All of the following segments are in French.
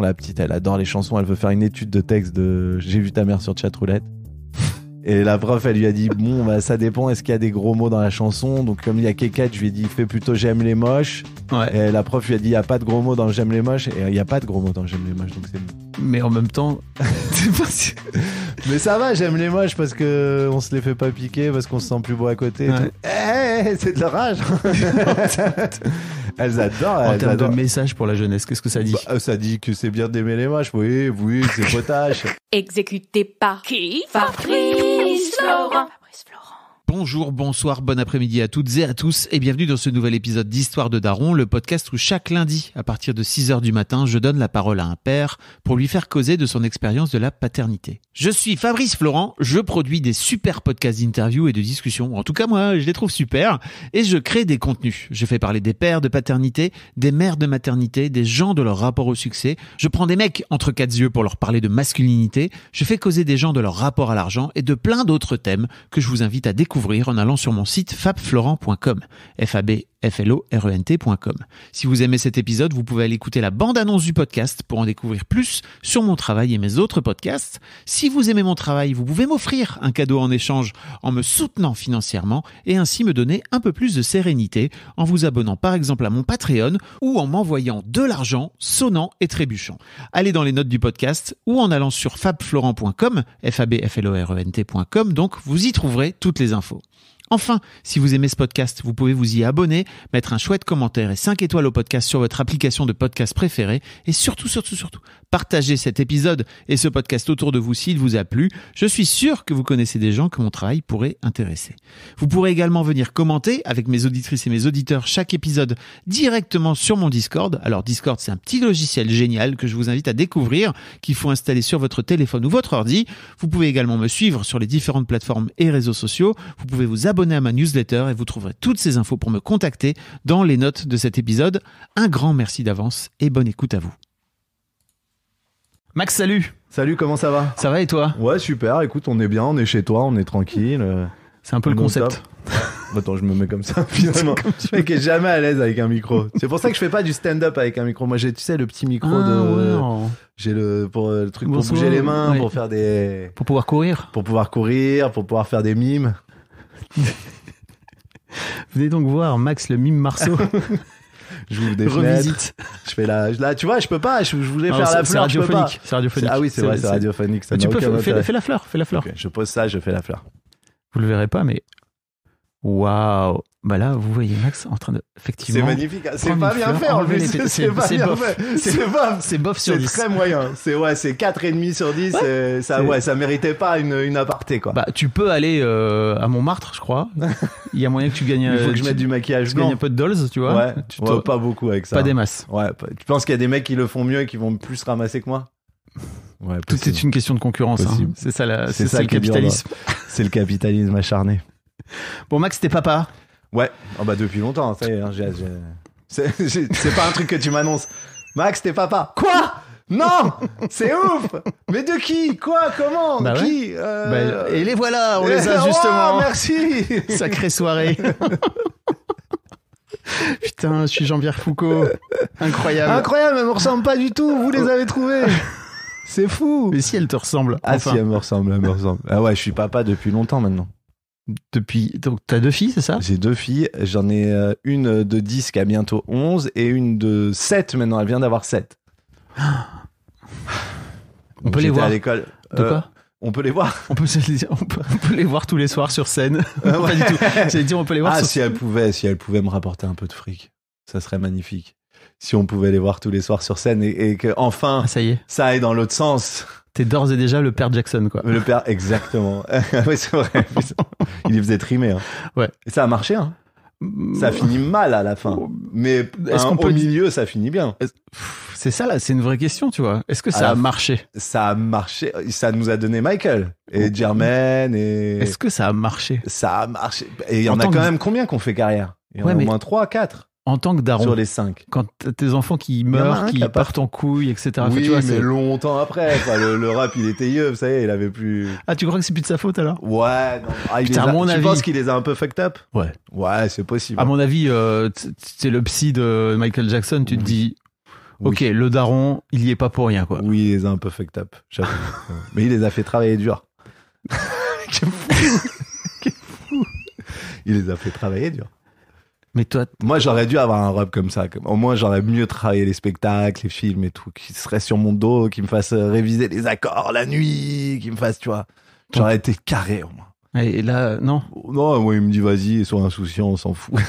La petite, elle adore les chansons, elle veut faire une étude de texte de J'ai vu ta mère sur chatroulette. Et la prof, elle lui a dit Bon, bah, ça dépend, est-ce qu'il y a des gros mots dans la chanson Donc, comme il y a Kékette, je lui ai dit Fais plutôt J'aime les moches. Et la prof lui a dit Il n'y a pas de gros mots dans J'aime les moches. Et il n'y a pas de gros mots dans J'aime les moches, Mais en même temps, c'est Mais ça va, j'aime les moches parce que on se les fait pas piquer, parce qu'on se sent plus beau à côté. Eh, eh, eh, c'est de la rage. Elles adorent. En termes de message pour la jeunesse, qu'est-ce que ça dit bah, euh, Ça dit que c'est bien d'aimer les matchs. Oui, oui, c'est potache. Exécuté par qui Fabrice Laurent. Bonjour, bonsoir, bon après-midi à toutes et à tous et bienvenue dans ce nouvel épisode d'Histoire de Daron, le podcast où chaque lundi, à partir de 6h du matin, je donne la parole à un père pour lui faire causer de son expérience de la paternité. Je suis Fabrice Florent, je produis des super podcasts d'interviews et de discussions, en tout cas moi je les trouve super, et je crée des contenus. Je fais parler des pères de paternité, des mères de maternité, des gens de leur rapport au succès, je prends des mecs entre quatre yeux pour leur parler de masculinité, je fais causer des gens de leur rapport à l'argent et de plein d'autres thèmes que je vous invite à découvrir en allant sur mon site fabflorent.com. fab florent.com. Si vous aimez cet épisode, vous pouvez aller écouter la bande-annonce du podcast pour en découvrir plus sur mon travail et mes autres podcasts. Si vous aimez mon travail, vous pouvez m'offrir un cadeau en échange en me soutenant financièrement et ainsi me donner un peu plus de sérénité en vous abonnant par exemple à mon Patreon ou en m'envoyant de l'argent sonnant et trébuchant. Allez dans les notes du podcast ou en allant sur fabflorent.com, f e donc vous y trouverez toutes les infos. Enfin, si vous aimez ce podcast, vous pouvez vous y abonner, mettre un chouette commentaire et 5 étoiles au podcast sur votre application de podcast préférée et surtout, surtout, surtout, partagez cet épisode et ce podcast autour de vous s'il vous a plu. Je suis sûr que vous connaissez des gens que mon travail pourrait intéresser. Vous pourrez également venir commenter avec mes auditrices et mes auditeurs chaque épisode directement sur mon Discord. Alors Discord, c'est un petit logiciel génial que je vous invite à découvrir qu'il faut installer sur votre téléphone ou votre ordi. Vous pouvez également me suivre sur les différentes plateformes et réseaux sociaux. Vous pouvez vous abonner abonner à ma newsletter et vous trouverez toutes ces infos pour me contacter dans les notes de cet épisode. Un grand merci d'avance et bonne écoute à vous. Max, salut Salut, comment ça va Ça va et toi Ouais, super, écoute, on est bien, on est chez toi, on est tranquille. C'est un peu le concept. Attends, je me mets comme ça, finalement. Comme tu mec est jamais à l'aise avec un micro. C'est pour ça que je fais pas du stand-up avec un micro. Moi, j'ai, tu sais, le petit micro ah, de. j'ai le, pour, le truc pour bouger les mains, pour faire des. Pour pouvoir courir. Pour pouvoir courir, pour pouvoir faire des mimes. Venez donc voir Max le mime Marceau. Je vous Revisite. Je fais la, tu vois, je peux pas. Je, voulais faire la fleur. C'est radiophonique. Ah oui, c'est vrai, c'est radiophonique. tu peux faire la fleur, fais la fleur. je pose ça, je fais la fleur. Vous le verrez pas, mais waouh. Bah là, vous voyez Max en train de effectivement. C'est magnifique. C'est pas bien fait. C'est pas bien bof. C'est bof. C'est bof sur 10. C'est très moyen. C'est ouais, c'est 4 et demi sur 10 ça ouais, ça méritait pas une, une aparté quoi. Bah tu peux aller euh, à Montmartre, je crois. Il y a moyen que tu gagnes Il faut euh, que mette du maquillage Tu gagnes un peu de dolls, tu vois. Ouais. Tu ouais, pas beaucoup avec ça. Pas des masses. Ouais, tu penses qu'il y a des mecs qui le font mieux et qui vont plus ramasser que moi Ouais, Tout est une question de concurrence. Hein. C'est ça, c'est ça, ça le capitalisme. C'est le capitalisme acharné. Bon, Max, t'es papa. Ouais, oh, bah depuis longtemps, ça y est, c'est pas un truc que tu m'annonces. Max, t'es papa. Quoi Non C'est ouf Mais de qui Quoi Comment bah Qui bah, euh, et les voilà, on les a oh, justement. merci Sacrée soirée. Putain, je suis Jean-Pierre Foucault. Incroyable. Incroyable, elle me ressemble pas du tout, vous les avez trouvés C'est fou Mais si elle te ressemble. Ah si, elle me ressemble, elle me ressemble. Ah ouais, je suis papa depuis longtemps maintenant. Depuis, donc t'as deux filles, c'est ça J'ai deux filles, j'en ai euh, une de 10 qui a bientôt 11 et une de 7 maintenant, elle vient d'avoir 7. Euh, on peut les voir. à l'école. De quoi on peut les voir. On peut, les voir tous les soirs sur scène. Euh, du tout. on peut les voir. Ah, si elle pouvait, si elle pouvait me rapporter un peu de fric, ça serait magnifique. Si on pouvait les voir tous les soirs sur scène et, que enfin, ah, ça y est, ça aille dans l'autre sens. T'es d'ores et déjà le père Jackson, quoi. Le père, exactement. oui, c'est vrai. Il les faisait trimer. Hein. Ouais. ça a marché, hein. Ça mm. finit mal à la fin. Oh. Mais est-ce qu'on peut au milieu, ça finit bien. C'est ça là, c'est une vraie question, tu vois. Est-ce que ça a marché Ça a marché. Ça nous a donné Michael et Jermaine et. Est-ce que ça a marché Ça a marché. Et il y en, a quand même combien qu'on fait carrière Il y en a au moins 3, 4 en tant que daron. Sur les cinq. Quand tes enfants qui meurent, qui, partent en couille, etc. Oui, mais longtemps après. le, rap, il était yeux, ça y est, il avait plus. Ah, tu crois que c'est plus de sa faute alors Ouais. Non. Ah, tu penses qu'il les a un peu fucked up Ouais. Ouais, c'est possible. À hein. mon avis, euh, c'est le psy de Michael Jackson. Tu te dis, ok, le daron, il y est pas pour rien, quoi. Oui, il les a un peu fucked up. mais il les a fait travailler dur. qu'est fou. qu'est fou. Il les a fait travailler dur toi, moi j'aurais dû avoir un robe comme ça. Au moins j'aurais mieux travaillé les spectacles, les films et tout, qui serait sur mon dos, qui me fasse euh, réviser les accords la nuit, qui me fasse, tu vois. J'aurais été carré au moins. Et là, euh, non oh, Non, moi, il me dit vas-y, sois insouciant, on s'en fout.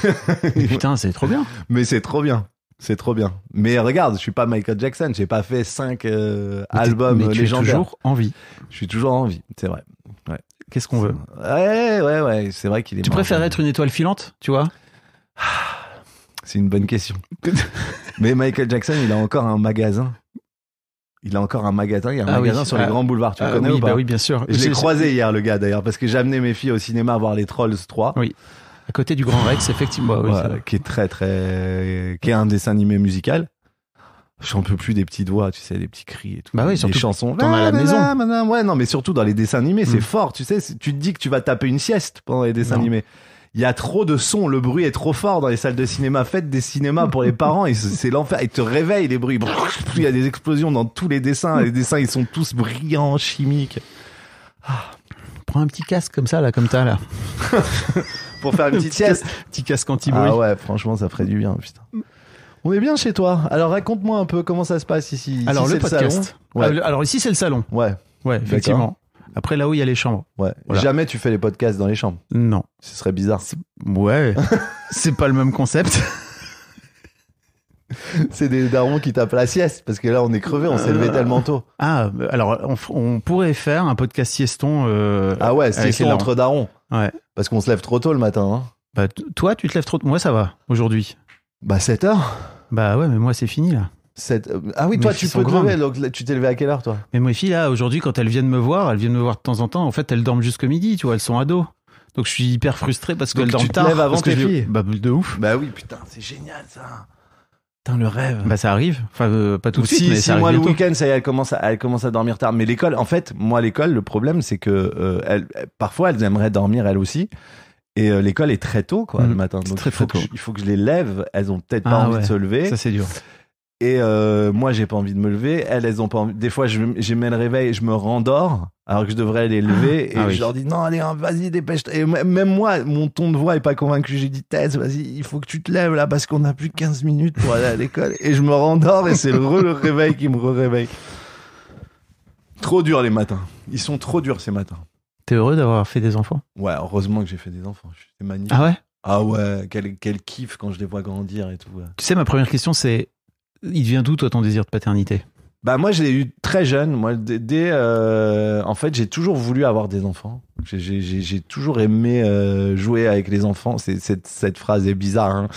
Putain, c'est trop bien. Mais c'est trop bien. C'est trop bien. Mais regarde, je suis pas Michael Jackson, j'ai pas fait cinq euh, albums mais tu toujours en Je suis toujours en vie, c'est vrai. Qu'est-ce qu'on veut Ouais, ouais, ouais, c'est vrai qu'il est. Tu préfères être une étoile filante, tu vois C'est une bonne question. Mais Michael Jackson, il a encore un magasin. Il a encore un magasin, il y a un ah magasin sur les ah. grands boulevards, tu ah connais bah oui, bien sûr. Je l'ai croisé hier, le gars, d'ailleurs, parce que j'amenais mes filles au cinéma à voir les Trolls 3. Oui. À côté du Grand Rex, effectivement. qui est très, très. qui est un dessin animé musical. J'en peux plus des petits doigts. tu sais, des petits cris et tout. Bah oui, surtout. Des chansons. as à la maison. ouais, non, mais surtout dans les dessins animés, c'est mm. fort, tu sais. Tu te dis que tu vas taper une sieste pendant les dessins animés il y a trop de sons, le bruit est trop fort dans les salles de cinéma. Faites des cinémas pour les parents c'est l'enfer. Ils te réveillent les bruits. Il y a des explosions dans tous les dessins. Les dessins, ils sont tous brillants, chimiques. Ah. Prends un petit casque comme ça, là, comme t'as, là. pour faire une petite sieste. Petit casque anti-bruit. Ah ouais, franchement, ça ferait du bien, putain. On est bien chez toi. Alors, raconte-moi un peu comment ça se passe ici. Alors, le podcast. Euh, alors, ici, c'est le salon. Ouais. Ouais, effectivement. Après, là où il y a les chambres. Ouais. Jamais tu fais les podcasts dans les chambres. Non. Ce serait bizarre. Ouais. c'est pas le même concept. c'est des darons qui tapent la sieste parce que là, on est crevé, on s'est levé tellement tôt. Ah, alors on, pourrait faire un podcast sieston. Euh, ah ouais, sieston entre darons. Ouais. Parce qu'on se lève trop tôt le matin. Hein. Bah, toi, tu te lèves trop tôt. Moi, ça va aujourd'hui. Bah, 7 heures. Bah ouais, mais moi, c'est fini là. Euh, ah oui, toi, tu peux te donc tu t'es levé à quelle heure, toi Mais mes filles, là, aujourd'hui, quand elles viennent me voir, elles viennent me voir de temps en temps, en fait, elles dorment jusqu'au midi, tu vois, elles sont ados. Donc je suis hyper frustré parce qu'elles dorment tard. Tu te lèves avant tes filles Bah, de ouf. Bah oui, putain, c'est génial, ça. Putain, le rêve. Bah, ça arrive. Enfin, euh, pas tout de suite. Si, moi, le week-end, ça y est, elle commence, à, elle commence à dormir tard. Mais l'école, en fait, moi, l'école, le problème, c'est que euh, parfois, elles aimeraient dormir, elles aussi. Et l'école est très tôt, quoi, mm. le matin. Donc, très, très tôt. il faut que je les lève. Elles ont peut-être pas ah envie de se lever. Ça, c'est dur. Et euh, moi, j'ai pas envie de me lever. Elles, elles ont pas envie. Des fois, je, le réveil, et je me rendors alors que je devrais les lever ah et je leur dis non, allez, hein, vas-y, dépêche. -toi. Et même moi, mon ton de voix est pas convaincu. J'ai dit thèse vas-y, il faut que tu te lèves là parce qu'on a plus 15 minutes pour aller à l'école. Et je me rendors et c'est le, le réveil qui me réveille. Trop dur les matins. Ils sont trop durs ces matins. T'es heureux d'avoir fait des enfants Ouais, heureusement que j'ai fait des enfants. C'est magnifique. Ah ouais Ah ouais, quel, quel, kiff quand je les vois grandir et tout. Tu sais, ma première question, c'est il vient d'où, toi, ton désir de paternité bah moi je l'ai eu très jeune. Moi dès, euh, en fait j'ai toujours voulu avoir des enfants. J'ai, j'ai, j'ai toujours aimé euh, jouer avec les enfants. C'est, cette, phrase est bizarre. Hein.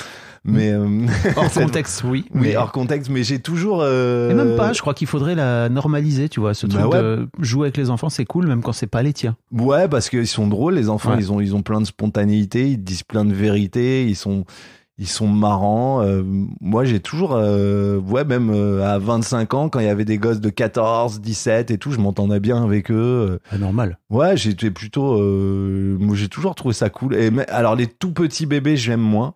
Mais euh, hors contexte, oui. Mais, hors contexte, mais j'ai toujours. Et même pas. Je crois qu'il faudrait la normaliser, tu vois, ce bah truc de jouer avec les enfants, c'est cool, même quand c'est pas les tiens. Ouais, parce qu'ils sont drôles les enfants. Ils ont ils ont plein de spontanéité. Ils disent plein de vérités. Ils sont ils sont marrants. Euh, moi, j'ai toujours, euh, ouais, même euh, à 25 ans, quand il y avait des gosses de 14, 17 et tout, je m'entendais bien avec eux. Ah, normal. Ouais, j'étais plutôt, moi, j'ai toujours trouvé ça cool. Et alors, les tout petits bébés, j'aime moins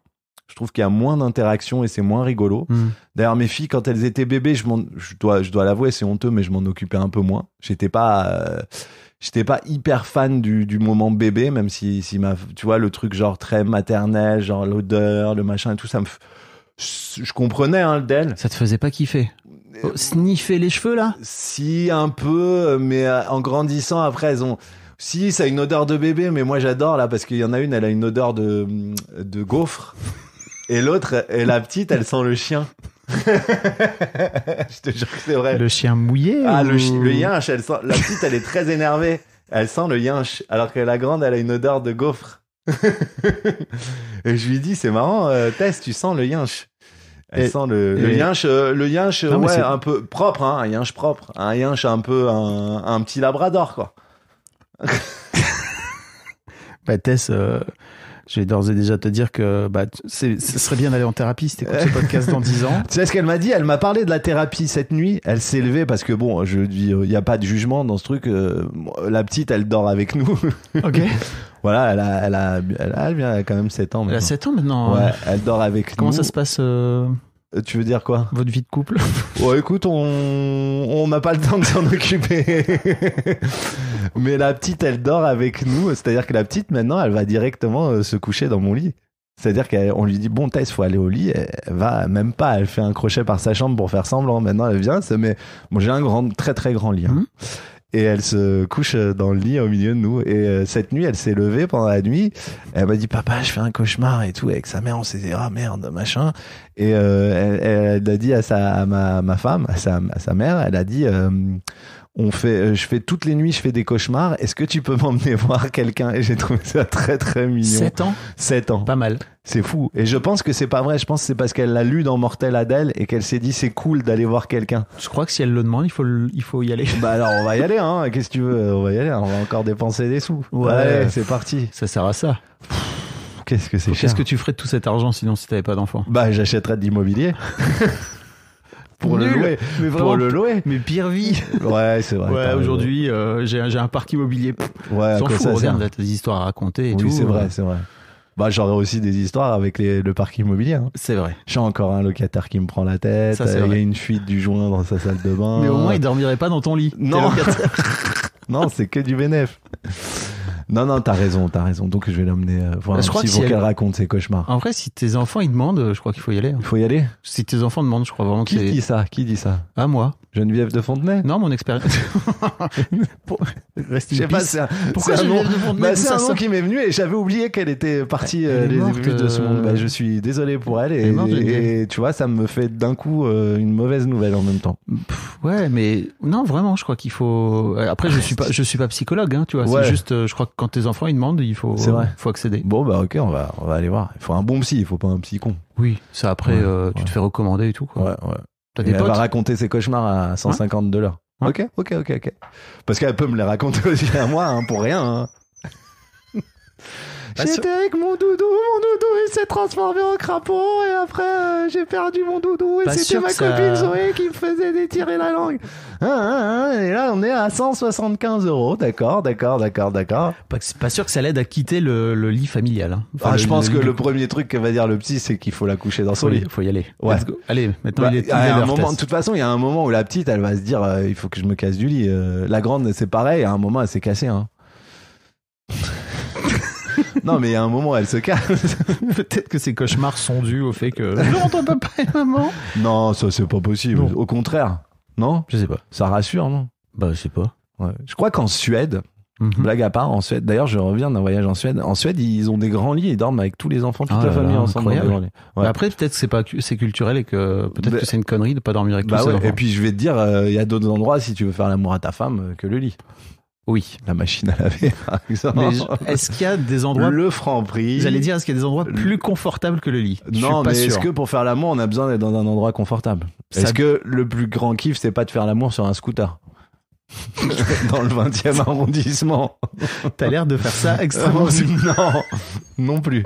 je trouve qu'il y a moins d'interactions et c'est moins rigolo. Hmm. D'ailleurs, mes filles, quand elles étaient bébés, je, je dois, je dois l'avouer, c'est honteux, mais je m'en occupais un peu moins. J'étais pas, euh, j'étais pas hyper fan du, moment bébé, même si, si ma, tu vois, le truc genre très maternel, genre l'odeur, le machin et tout, ça me, je comprenais hein, le d'elle. Ça te faisait pas kiffer euh, oh, Sniffer les cheveux là Si un peu, mais euh, en grandissant après elles ont. Si ça a une odeur de bébé, mais moi j'adore là parce qu'il y en a une, elle a une odeur de de gaufre. Et l'autre, et euh, la petite, elle sent le chien. je te jure que c'est vrai. Le chien mouillé Ah, le, chien, yinche, elle sent... la petite, elle est très énervée. Elle sent le yinche, alors que la grande, elle a une odeur de gaufre. et je lui dis, c'est marrant, euh, Tess, tu sens le yinche. Elle sent le, le yinche, euh, le yinche un peu propre, hein, un yinche propre. Un yinche un peu un, petit labrador, quoi. bah, Tess... Je vais d'ores et déjà te dire que bah, ce serait bien d'aller en thérapie si t'écoutes ce podcast dans 10 ans. Tu sais ce qu'elle m'a dit Elle m'a parlé de la thérapie cette nuit. Elle s'est levée parce que, bon, je dis, il euh, n'y a pas de jugement dans ce truc. Euh, la petite, elle dort avec nous. Ok. voilà, elle a, elle, a, elle, a, quand même 7 ans maintenant. Elle a 7 ans maintenant. Ouais, elle dort avec nous. Comment ça se passe euh, euh, tu veux dire quoi Votre vie de couple Ouais, écoute, on n'a pas le temps de s'en occuper. Mais la petite, elle dort avec nous. C'est-à-dire que la petite, maintenant, elle va directement euh, se coucher dans mon lit. C'est-à-dire qu'on lui dit, bon, il faut aller au lit. Elle va même pas. Elle fait un crochet par sa chambre pour faire semblant. Maintenant, elle vient. Mais j'ai un grand, très, très grand lit. Hein. Mmh et elle se couche euh, dans le lit au milieu de nous. Et euh, cette nuit, elle s'est levée pendant la nuit. Elle m'a dit papa, je fais un cauchemar et tout. avec sa mère, on s'est dit ah merde machin. Et euh, elle, a dit à sa ma, femme, à sa, à sa mère, elle a dit on fait, euh, je fais toutes les nuits, je fais des cauchemars. Est-ce que tu peux m'emmener voir quelqu'un Et j'ai trouvé ça très très mignon. 7 ans 7 ans. Pas mal. C'est fou. Et je pense que c'est pas vrai. Je pense que c'est parce qu'elle l'a lu dans Mortel Adèle et qu'elle s'est dit c'est cool d'aller voir quelqu'un. Je crois que si elle le demande, il faut, il faut y aller. Bah alors on va y aller, hein. Qu'est-ce que tu veux On va y aller. On va encore dépenser des sous. Ouais, c'est parti. Ça sert à ça. Qu'est-ce que c'est Qu'est-ce que tu ferais de tout cet argent sinon si t'avais pas d'enfant Bah j'achèterais de l'immobilier. pour le louer. Mais pour le louer. Mais pire vie. Ouais, c'est vrai. Ouais, aujourd'hui, euh, j'ai un, parc immobilier. ouais, ça, regarde, des histoires à raconter et oui, c'est vrai, euh. c'est vrai. Bah, j'aurais aussi des histoires avec le parc immobilier. Hein. C'est vrai. J'ai encore un locataire qui me prend la tête. Ça, il y a une fuite du joint dans sa salle de bain. Mais au moins, il dormirait pas dans ton lit. Non. non, c'est que du bénéf. Non, non, t'as raison, t'as raison. Donc je vais l'emmener euh, voir bah, un pour qu'elle raconte ses cauchemars. En vrai, si tes enfants ils demandent, je crois qu'il faut y aller. Hein. Il faut y aller Si tes enfants demandent, je crois vraiment que Qui dit ça Qui dit ça à ah, moi. Geneviève de Fontenay Non, mon expérience. Reste sais pas, c'est un, Pourquoi un nom, bah, C'est un nom qui m'est venu et j'avais oublié qu'elle était partie euh, de ce monde. Bah, je euh, suis désolé pour elle, et, tu vois, ça me fait d'un coup euh, une mauvaise nouvelle en même temps. ouais, mais non, vraiment, je crois qu'il faut. Après, je suis pas, je suis pas psychologue, hein, tu vois. C'est juste, je crois que quand tes enfants ils demandent, il faut, faut accéder. Bon, bah ok, on va, on va aller voir. Il faut un bon psy, il faut pas un psy con. Oui, ça après, tu te fais recommander et tout. Quoi. Ouais, ouais elle va raconter ses cauchemars à 150 dollars. Ok, ok, ok, ok. Parce qu'elle peut me les raconter aussi à moi, hein, pour rien. Hein. Bah, J'étais avec mon doudou, mon doudou il s'est transformé en crapaud et après euh, j'ai perdu mon doudou et c'était ma copine Zoé qui me faisait détirer la langue. Hein, hein, hein, et là, on est à 175 euros. D'accord, d'accord, d'accord, d'accord. Pas, pas sûr que ça l'aide à quitter le, lit familial. Ah, je pense que le premier truc que va dire le petit, c'est qu'il faut la coucher dans son lit. Il faut y aller. Allez, maintenant, bah, il est, à un moment, De toute façon, il y a un moment où la petite, elle va se dire, euh, il faut que je me casse du lit. Euh, la grande, c'est pareil. À un moment, elle s'est cassée. non, mais a un moment, elle se casse. Peut-être que ces cauchemars sont dus au fait que. Non, ton papa et maman. Non, ça, c'est pas possible. Au contraire. Non Je sais pas. Ça rassure, non Bah, je sais pas. Je crois qu'en Suède, mhm. blague à part, en Suède, d'ailleurs, je reviens d'un voyage en Suède. En Suède, ils ont des grands lits, ils dorment avec tous les enfants, toute ah la famille ensemble. après, peut-être c'est pas c'est culturel et que peut-être bah que c'est une connerie de pas dormir avec tout bah tous Et puis, je vais te dire, euh, il y a d'autres endroits si tu veux faire l'amour à ta femme euh, que le lit. Oui. La machine à laver, par exemple. Est-ce qu'il y a des endroits. Le franc prix. J'allais dire, est-ce qu'il y a des endroits plus confortables que le lit Non, mais est-ce que pour faire l'amour, on a besoin d'être dans un endroit confortable Est-ce que le plus grand kiff, c'est pas de faire l'amour sur un scooter Dans le 20e arrondissement T'as l'air de faire ça extrêmement. non, non plus.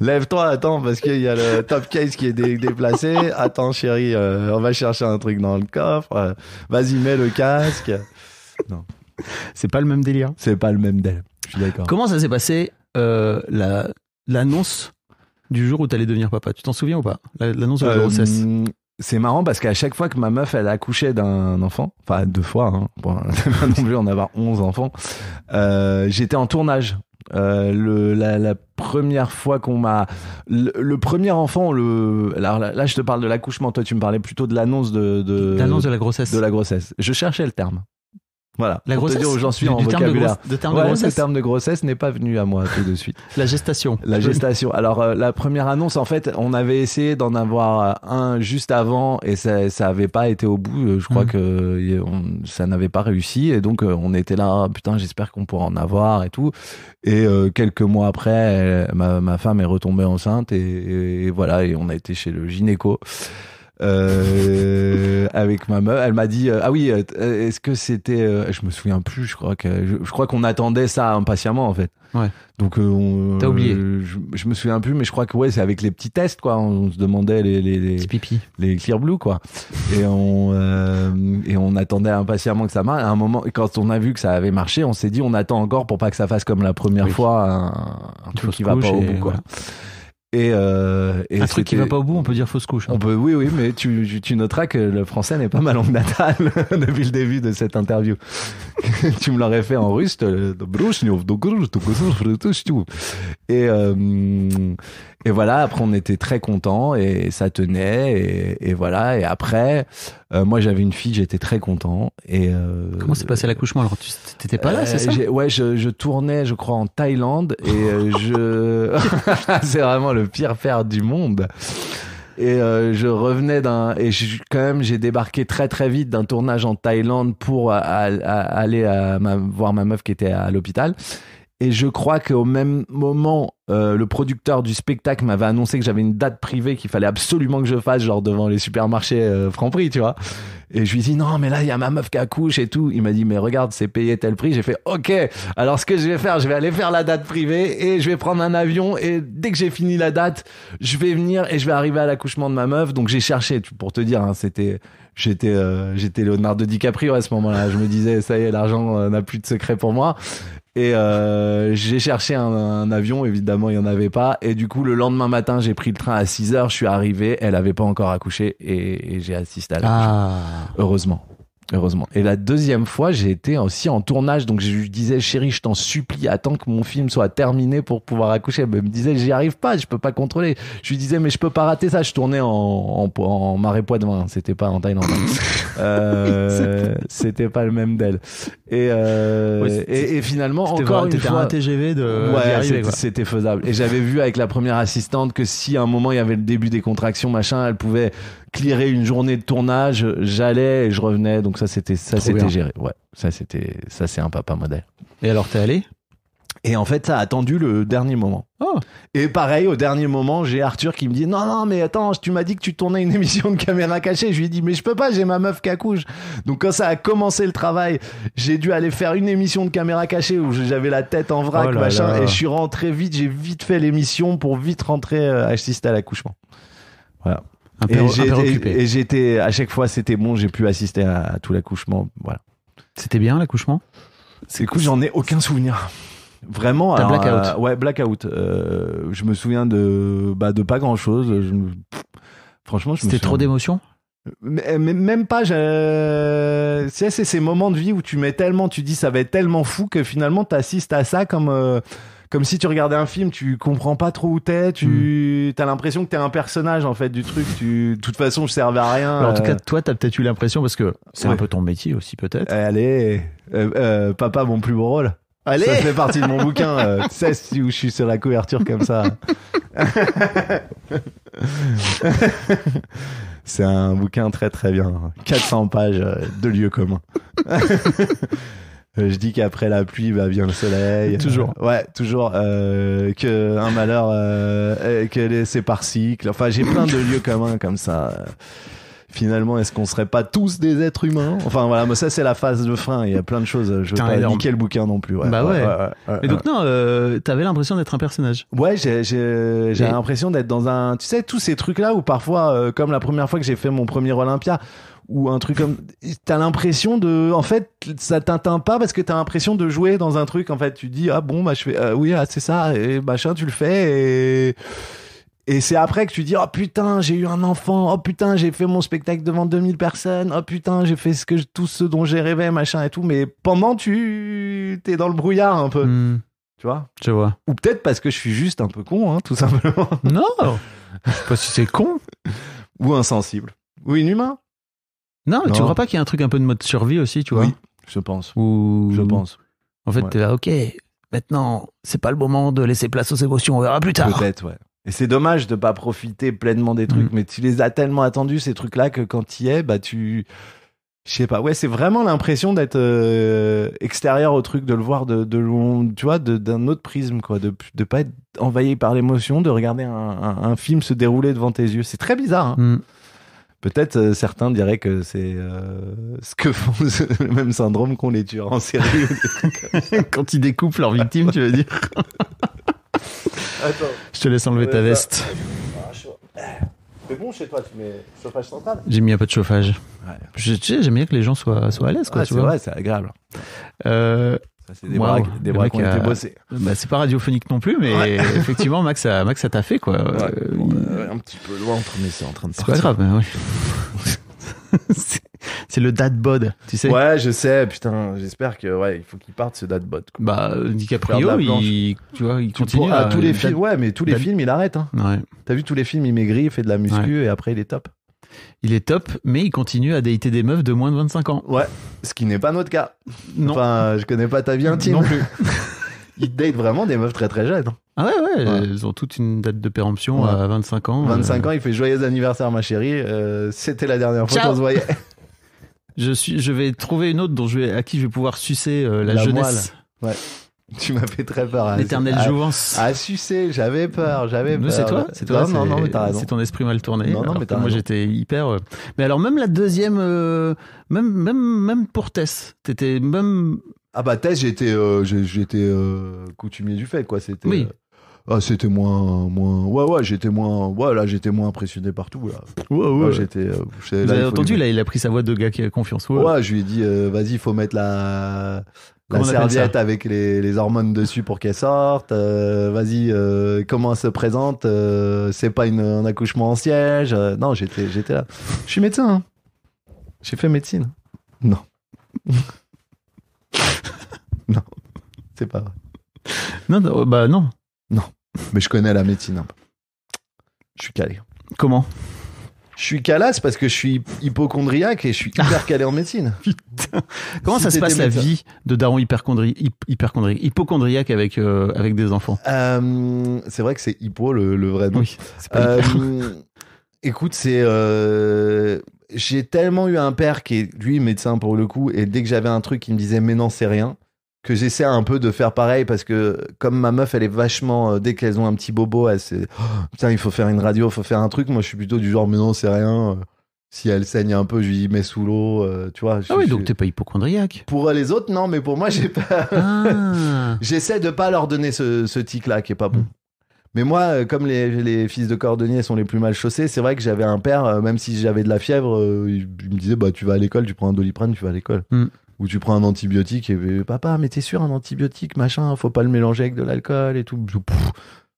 Lève-toi, attends, parce qu'il y a le top case qui est déplacé. Attends, chérie, euh, on va chercher un truc dans le coffre. Vas-y, mets le casque. Non. C'est pas le même délire. C'est pas le même délire. Je suis d'accord. Comment ça s'est passé, euh, l'annonce du jour où t'allais devenir papa Tu t'en souviens ou pas L'annonce de la euh, grossesse c'est marrant parce qu'à chaque fois que ma meuf elle accouchait d'un enfant, enfin deux fois, bon, hein, en avoir 11 enfants, j'étais en tournage. Euh, la, première fois qu'on m'a. Le, premier enfant, le. Alors là, là je te parle de l'accouchement. Toi, tu me parlais plutôt de l'annonce de. de L'annonce de la grossesse. De la grossesse. Je cherchais le terme. Voilà. La j'en suis en vocabulaire. Terme de, terme de grossesse. Le terme de grossesse n'est pas venu à moi tout de suite. la gestation. La gestation. Alors euh, la première annonce, en fait, on avait essayé d'en avoir un juste avant et ça, ça avait pas été au bout. Je crois mmh. que ça n'avait pas réussi et donc euh, on était là. Oh, putain, j'espère qu'on pourra en avoir et tout. Et euh, quelques mois après, ma, ma, femme est retombée enceinte et voilà et on a été chez le gynéco euh, avec ma meuf. Elle m'a dit euh, ah oui, euh, euh, est-ce que c'était je me souviens plus. Je crois que je, crois qu'on attendait ça impatiemment en fait. Ouais. Donc on. T'as oublié. Je, me souviens plus, mais je crois que ouais, c'est avec les petits tests quoi. On, se demandait les les les, pipi. les clear blue quoi. et on et on attendait impatiemment que ça marche. À un moment, quand on a vu que ça avait marché, on s'est dit on attend encore pour pas que ça fasse comme la première fois un, truc qui va pas au bout quoi. Et, un truc qui va pas au bout, on peut dire fausse couche. On peut, oui, oui, mais tu, noteras que le français n'est pas ma langue natale depuis le début de cette interview. tu me l'aurais fait en russe. Et euh, et voilà, après on était très contents et ça tenait et, voilà. Et après, euh, moi j'avais une fille, j'étais très content. Et euh, comment s'est passé l'accouchement Alors tu n'étais pas là, euh, c'est ça Ouais, je, tournais, je crois, en Thaïlande et je. c'est vraiment le pire faire du monde. Et je revenais d'un et quand même j'ai débarqué très très vite d'un tournage en Thaïlande pour aller à voir ma meuf qui était à l'hôpital et je crois qu'au même moment, euh, le producteur du spectacle m'avait annoncé que j'avais une date privée qu'il fallait absolument que je fasse, genre devant les supermarchés euh, franc Franprix, tu vois. Et je lui dis non, mais là il y a ma meuf qui accouche et tout. Il m'a dit mais regarde, c'est payé tel prix. J'ai fait ok. Alors ce que je vais faire, je vais aller faire la date privée et je vais prendre un avion et dès que j'ai fini la date, je vais venir et je vais arriver à l'accouchement de ma meuf. Donc j'ai cherché pour te dire, hein, c'était j'étais euh, j'étais Leonardo DiCaprio à ce moment-là. Je me disais ça y est, l'argent euh, n'a plus de secret pour moi. Et euh, j'ai cherché un, avion, évidemment, il n'y en avait pas. Et du coup, le lendemain matin, j'ai pris le train à 6 heures, je suis arrivé, elle n'avait pas encore accouché et, j'ai assisté à l'accouchement. Ah. Heureusement heureusement. Et la deuxième fois, j'ai été aussi en tournage, donc je lui disais, chérie, je t'en supplie, attends que mon film soit terminé pour pouvoir accoucher. elle me disait, j'y arrive pas, je peux pas contrôler. Je lui disais, mais je peux pas rater ça. Je tournais en, en, marais poids de vin, c'était pas en Thaïlande. Hein. Euh, c'était pas le même d'elle. Et, euh, et, finalement, encore une fois, un TGV de. Ouais, c'était faisable. Et j'avais vu avec la première assistante que si à un moment il y avait le début des contractions, machin, elle pouvait clearer une journée de tournage, j'allais et je revenais. Donc ça, c'était ça, c'était géré. Ouais, ça, c'était ça, c'est un papa modèle. Et alors, t'es allé et en fait, ça a attendu le dernier moment. Oh. Et pareil, au dernier moment, j'ai Arthur qui me dit Non, non, mais attends, tu m'as dit que tu tournais une émission de caméra cachée. Je lui ai dit Mais je peux pas, j'ai ma meuf qui accouche. Donc, quand ça a commencé le travail, j'ai dû aller faire une émission de caméra cachée où j'avais la tête en vrac, oh machin. Et je suis rentré vite, j'ai vite fait l'émission pour vite rentrer euh, assister à l'accouchement. Voilà et Et, j'étais à chaque fois, c'était bon. J'ai pu assister à, tout l'accouchement. Voilà. C'était bien l'accouchement. C'est cool. J'en ai aucun souvenir. Vraiment. blackout. Euh, ouais, blackout. Euh, je me souviens de bah, de pas grand chose. franchement, c'était trop d'émotions. Eh, même pas, c'est ces moments de vie où tu mets tellement, tu dis ça va être tellement fou que finalement tu assistes à ça comme, euh, comme si tu regardais un film, tu comprends pas trop où t'es, tu hmm. as l'impression que t'es un personnage en fait du truc. Tu, de toute façon, je servais à rien. en tout cas, euh. toi, t'as peut-être eu l'impression parce que c'est un peu ton métier aussi, peut-être. Eh, allez, euh, euh, papa, mon plus beau rôle. Allez ça fait partie de mon bouquin. Euh, où je suis sur la couverture comme ça. c'est un bouquin très très bien. 400 pages de lieux communs. Euh, je dis qu'après la pluie bah, vient le soleil. toujours. ouais, toujours. Euh, que un malheur, euh, que c'est par cycle. Enfin, j'ai plein de lieux communs comme ça. Finalement, est-ce qu'on serait pas tous des êtres humains Enfin voilà, moi ça c'est la phase de frein. Il y a plein de choses. Je veux pas énorme. le bouquin non plus. Ouais, bah ouais. Mais donc non, euh, t'avais l'impression d'être un personnage. Ouais, j'ai j'ai l'impression d'être dans un. Tu sais tous ces trucs là où parfois, euh, comme la première fois que j'ai fait mon premier Olympia ou un truc comme t'as l'impression de en fait ça t'atteint pas parce que t'as l'impression de jouer dans un truc en fait tu dis ah bon bah je fais ah oui ah, c'est ça et machin tu le fais et et c'est après que tu dis oh putain j'ai eu un enfant oh putain j'ai fait mon spectacle devant 2000 personnes oh putain j'ai fait ce que tout ce dont j'ai rêvé machin et tout mais pendant tu t'es dans le brouillard un peu hmm. tu vois je vois ou peut-être parce que je suis juste un peu con hein, tout simplement non je sais pas si c'est con ou insensible ou inhumain non, mais tu crois pas qu'il y a un truc un peu de mode survie aussi, tu vois Oui, je pense. Ou... Je pense. En fait, tu es là, ok, maintenant, c'est pas le moment de laisser place aux émotions, on verra plus tard. Peut-être, ouais. Et c'est dommage de pas profiter pleinement des trucs, mm. mais tu les as tellement attendus, ces trucs-là, que quand y es, bah tu. Je sais pas, ouais, c'est vraiment l'impression d'être euh, extérieur au truc, de le voir de, loin, tu vois, d'un autre prisme, quoi, de, de pas être envahi par l'émotion, de regarder un, film se dérouler devant tes yeux. C'est très bizarre, hein. Mm. Peut-être euh, certains diraient que c'est euh, ce que font le même syndrome qu'on les tue en série. Quand ils découpent leurs victimes, tu veux dire Attends. Je te laisse enlever ta veste. C'est ah, eh, bon chez toi, tu mets chauffage central J'ai mis un peu de chauffage. J'aime bien que les gens soient, soient à l'aise, c'est vrai, c'est agréable. Euh, c'est des qui été Bah, c'est pas radiophonique non plus, mais effectivement, Max a, Max t'a taffé, quoi. Euh, un petit peu loin entre, mais c'est en train de se hein, C'est c'est le dadbod, tu sais. Ouais, je sais, putain, j'espère que, ouais, il faut qu'il parte ce dadbod. Bah, euh, DiCaprio, il, tu vois, il continue. à, tous les films, ouais, mais tous les films, il arrête, hein. T'as vu tous les films, il maigrit, il fait de la muscu et après, il est top il est top, mais il continue à dater des meufs de moins de 25 ans. Ouais, ce qui n'est pas notre cas. Non. Enfin, je connais pas ta vie intime. Non plus. il date vraiment des meufs très très jeunes. Hein. Ah ouais, ouais, elles ont toutes une date de péremption à 25 ans. 25 euh. ans, il fait joyeux anniversaire ma chérie, euh, c'était la dernière fois qu'on se voyait. je, suis, je vais trouver une autre dont je vais, à qui je vais pouvoir sucer euh, la, jeunesse. Ouais. Tu m'as fait très peur. Hein. L'éternelle ah, jouvence. À, ah, sucer, j'avais peur, j'avais peur. C'est toi, c'est toi. Non, non, mais t'as raison. C'est ton esprit mal tourné. Non, non, mais Moi, j'étais hyper. Euh, mais alors, même la deuxième, euh, même, même, même pour Tess, t'étais même. Ah bah Tess, j'étais, euh, j'étais coutumier du fait, quoi. C'était. Oui. Ah, c'était moins, moins. Ouais, ouais, j'étais moins. Ouais, là, j'étais moins impressionné partout. Ouais, ouais. j'étais. Vous avez entendu, là, il a pris sa voix de gars qui a confiance. Ouais, je lui ai dit, vas-y, il faut mettre la la serviette avec les, hormones dessus pour qu'elle sorte. Euh, vas-y, euh, comment elle se présente euh, C'est pas un accouchement en siège Non, j'étais, j'étais là. Je suis médecin. Hein. J'ai fait médecine. Non. non, c'est pas vrai. Non, bah non. Non, mais je connais la médecine. Je suis calé. Comment je suis calasse parce que je suis hypochondriaque et je suis hyper ah. calé en médecine. Comment ça se passe la vie de daron hypochondriac avec, euh, avec des enfants euh, C'est vrai que c'est hypo le, vrai nom. Euh, écoute, c'est. J'ai tellement eu un père qui est, lui, médecin pour le coup, et dès que j'avais un truc, il me disait, mais non, c'est rien que j'essaie un peu de faire pareil parce que comme ma meuf elle est vachement euh, dès qu'elles ont un petit bobo elle c'est oh, putain il faut faire une radio il faut faire un truc moi je suis plutôt du genre mais non c'est rien euh, si elle saigne un peu je lui mets sous l'eau euh, tu vois ah oui donc t'es pas hypochondriaque pour les autres non mais pour moi j'ai pas ah. j'essaie de pas leur donner ce, ce tic là qui est pas bon mm. Mais moi, comme les, fils de cordonniers sont les plus mal chaussés, c'est vrai que j'avais un père, même si j'avais de la fièvre, il, me disait bah tu vas à l'école, tu prends un doliprane, tu vas à l'école. Mm où tu prends un antibiotique et euh, papa, mais t'es sûr un antibiotique, machin, faut pas le mélanger avec de l'alcool et tout.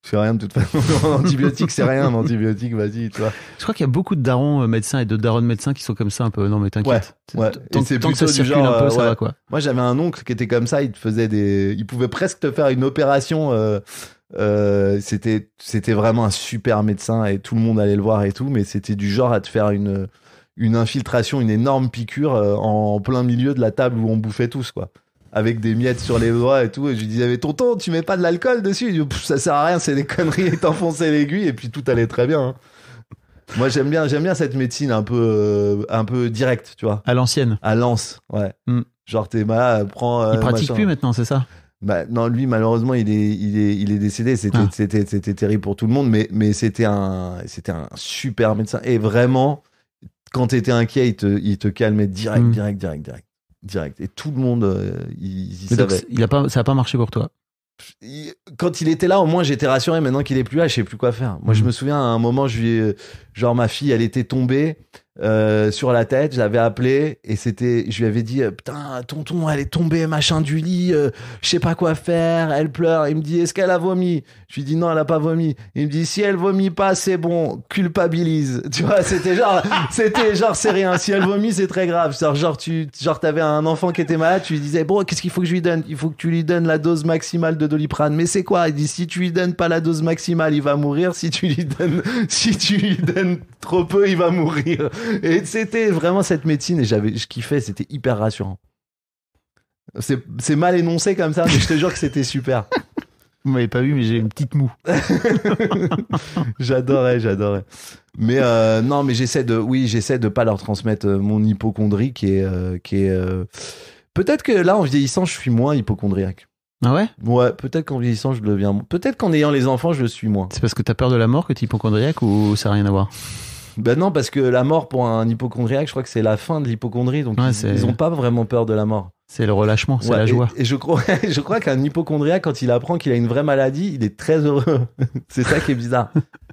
C'est rien de toute façon. un antibiotique, c'est rien, un antibiotique, vas-y, toi. Je crois qu'il y a beaucoup de darons euh, médecins et de darons médecins qui sont comme ça un peu. Non, mais t'inquiète. Ouais, Tant, que ça du genre, un peu, ça va quoi. Moi, j'avais un oncle qui était comme ça, il faisait des. Il pouvait presque te faire une opération. Euh, c'était c'était vraiment un super médecin et tout le monde allait le voir et tout mais c'était du genre à te faire une une infiltration, une énorme piqûre euh, en plein milieu de la table où on bouffait tous, quoi. Avec des miettes sur les doigts et tout. Et je lui disais, mais tonton, tu mets pas de l'alcool dessus dit, Ça sert à rien, c'est des conneries. Et t'enfonçais l'aiguille et puis tout allait très bien. Hein. Moi, j'aime bien, j'aime bien cette médecine un peu, euh, un peu directe, tu vois. À l'ancienne. À l'anse, ouais. Mm. Genre, t'es malade, prends. Euh, il pratique plus maintenant, c'est ça bah, non, lui, malheureusement, il est, il est, décédé. Ah. C'était, c'était, terrible pour tout le monde, mais, mais c'était un, c'était un super médecin. Et vraiment, quand t'étais inquiet, il te, calmait direct, mm. direct, direct, direct, direct. Et tout le monde, il euh, ils, il a pas, ça n'a pas marché pour toi. quand il était là, au moins j'étais rassuré. Maintenant qu'il est plus là, je sais plus quoi faire. Moi, je mm. me souviens à un moment, je lui, genre ma fille, elle était tombée. Euh, sur la tête. j'avais appelé et c'était, je lui avais dit, euh, putain, tonton, elle est tombée, machin du lit, euh, je sais pas quoi faire, elle pleure. Il me dit, est-ce qu'elle a vomi Je lui dis, non, elle a pas vomi. Il me dit, si elle vomit pas, c'est bon, culpabilise. Tu vois, c'était genre, c'était genre, c'est rien. Si elle vomit, c'est très grave. Genre, genre tu, genre, t'avais un enfant qui était malade, tu lui disais, bon, qu'est-ce qu'il faut que je lui donne Il faut que tu lui donnes la dose maximale de doliprane. Mais c'est quoi Il dit, si tu lui donnes pas la dose maximale, il va mourir. Si tu lui donnes, si tu lui donnes trop peu, il va mourir. Et c'était vraiment cette médecine et j'avais, je kiffais, c'était hyper rassurant. C'est mal énoncé comme ça, mais je te jure que c'était super. Vous m'avez pas vu, mais j'ai une petite moue. j'adorais, j'adorais. Mais euh, non, mais j'essaie de, oui, j'essaie de pas leur transmettre euh, mon hypochondrie qui est, euh, qui est. Peut-être que là, en vieillissant, je suis moins hypochondriaque. Ah ouais Ouais, peut-être qu'en vieillissant, je deviens. Peut-être qu'en ayant les enfants, je le suis moins. C'est parce que tu t'as peur de la mort que t'es hypochondriaque ou ça n'a rien à voir ben non, parce que la mort pour un hypochondriaque, je crois que c'est la fin de l'hypochondrie. Donc ils, ont pas vraiment peur de la mort. C'est le relâchement, c'est la joie. Et, je crois, je crois qu'un hypochondriaque, quand il apprend qu'il a une vraie maladie, il est très heureux. c'est ça qui est bizarre.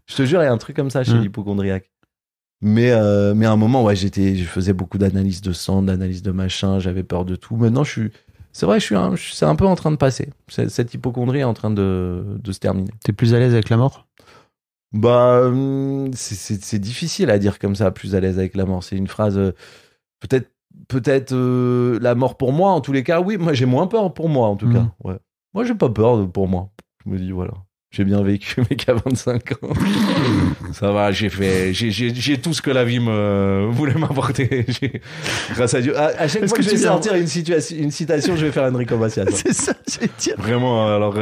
je te jure, il y a un truc comme ça chez mmh. l'hypochondriaque. Mais, euh, mais à un moment, ouais, j'étais, je faisais beaucoup d'analyses de sang, d'analyses de machin, j'avais peur de tout. Maintenant, je suis, c'est vrai, je suis, un, c'est un peu en train de passer. Cette hypochondrie est en train de, de se terminer. T'es plus à l'aise avec la mort bah, hum, c'est difficile à dire comme ça, plus à l'aise avec la mort. C'est une phrase euh, peut-être peut-être euh, la mort pour moi en tous les cas. Oui, moi j'ai moins peur pour moi en tout mmh. cas. Ouais. Moi j'ai pas peur pour moi. Je me dis voilà, j'ai bien vécu mes qu'à 25 ans. ça va, j'ai fait, j'ai tout ce que la vie me euh, voulait m'apporter. Grâce à Dieu. À, chaque fois que, je vais sortir une, situation, une citation, je vais faire Enrico Macias. Hein. C'est ça, j'ai Vraiment, alors.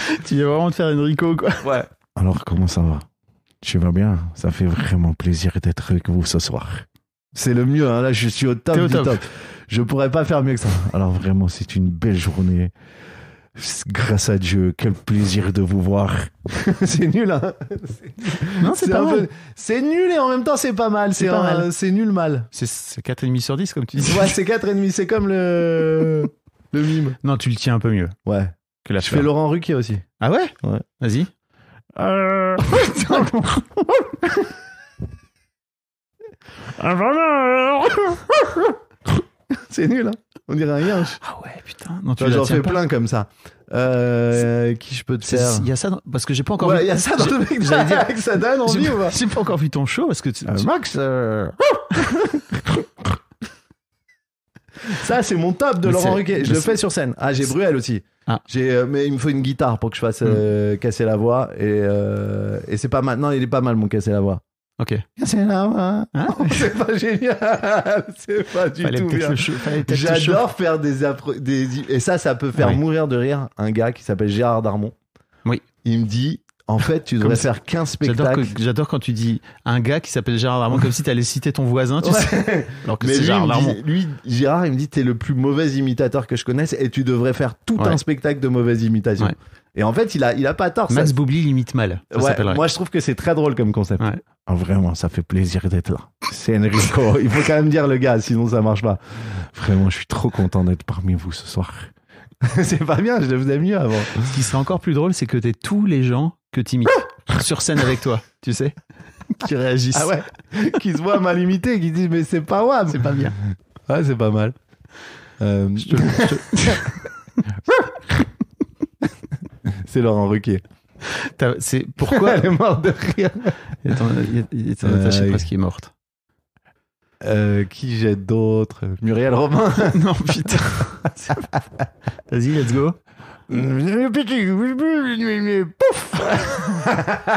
tu viens vraiment de faire une rico, quoi. Ouais. Alors, comment ça va Tu vas bien Ça fait vraiment plaisir d'être avec vous ce soir. C'est le mieux, hein. là, je suis au top du top. Je pourrais pas faire mieux que ça. Alors, vraiment, c'est une belle journée. Grâce à Dieu, quel plaisir de vous voir. c'est nul, hein Non, c'est pas C'est nul et en même temps, c'est pas mal. C'est nul mal. C'est 4,5 sur 10, comme tu dis. Ouais, c'est 4,5. C'est comme le... le mime. Non, tu le tiens un peu mieux. Ouais. Je fais Laurent Ruquier aussi. Ah ouais Ouais. Vas-y. C'est nul, hein On dirait un yinche. Ah ouais, putain. Non, tu J'en fais plein comme ça. Euh, qui je peux te faire Il y a ça dans- parce que j'ai pas encore. Ouais, vu- il y a ça dans le mec j'allais dire- que ça donne envie ou pas j'ai pas encore vu ton show parce que euh, Max euh. Ça, c'est mon top de Laurent Ruquier. Je le fais sur scène. Ah, j'ai Bruel aussi. Ah. J'ai, euh, mais il me faut une guitare pour que je fasse euh, hmm. casser la voix. Et, euh, c'est pas mal. Non, il est pas mal, mon casser la voix. Ok. casser la voix hein C'est pas génial. C'est pas du tout J'adore faire des, et ça, ça peut faire mourir de rire un gars qui s'appelle Gérard Darmon. Oui. Il me dit, en fait, tu devrais faire qu'un spectacle. J'adore quand tu dis un gars qui s'appelle Gérard Larmont, comme si tu allais citer ton voisin, tu sais. Alors que c'est Gérard Lui, Gérard, il me dit, t'es le plus mauvais imitateur que je connaisse et tu devrais faire tout un spectacle de mauvaise imitation. Et en fait, il a, il a pas tort. Max ça... Boubli limite mal. moi, je trouve que c'est très drôle comme concept. Ah, vraiment, ça fait plaisir d'être là. C'est Enrico. il faut quand même dire le gars, sinon ça marche pas. Vraiment, je suis trop content d'être parmi vous ce soir. c'est pas bien, je vous faisais mieux avant. Ce qui serait encore plus drôle, c'est que t'es tous les gens que t'imites ah sur scène avec toi, tu sais, qui réagissent. Ah ouais, qui se voient mal imités, qui disent mais c'est pas wow. C'est pas bien. Ouais, c'est pas mal. Euh, c'est Laurent Ruquier. pourquoi Elle est morte de rire. Euh, il est en est morte. Euh, qui jette d'autre Muriel Robin Non, putain. Vas-y, let's go. Pouf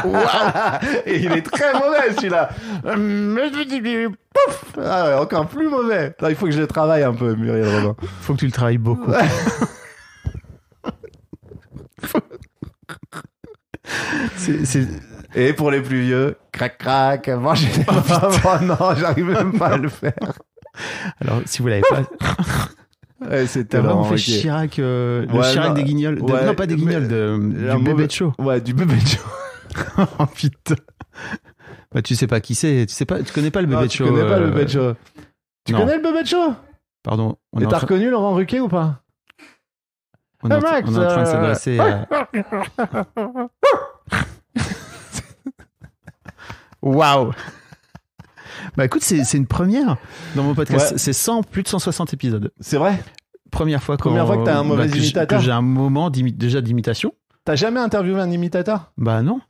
wow il est très mauvais celui-là. Pouf ah Encore plus mauvais. il faut que je le travaille un peu, Muriel Robin. Il Faut que tu le travailles beaucoup. C'est et pour les plus vieux, crac crac, mangez oh, pommes. Oh non, j'arrive même pas à le faire. Alors, si vous l'avez pas. Ouais, c'est tellement on fait Chirac, euh, le Chirac des guignols. non, pas des guignols, du bébé de Ouais, du bébé de show. oh putain. Bah, tu sais pas qui c'est, tu sais tu connais pas le bébé Tu connais pas le euh, bébé de Tu connais le bébé de Pardon. Et t'as reconnu Laurent Ruquet ou pas on, est en, train de s'adresser euh, Waouh Bah écoute, c'est une première dans mon podcast. C'est 100, plus de 160 épisodes. C'est vrai Première fois, première fois que un mauvais bah, imitateur. j'ai un moment déjà d'imitation. T'as jamais interviewé un imitateur Bah non.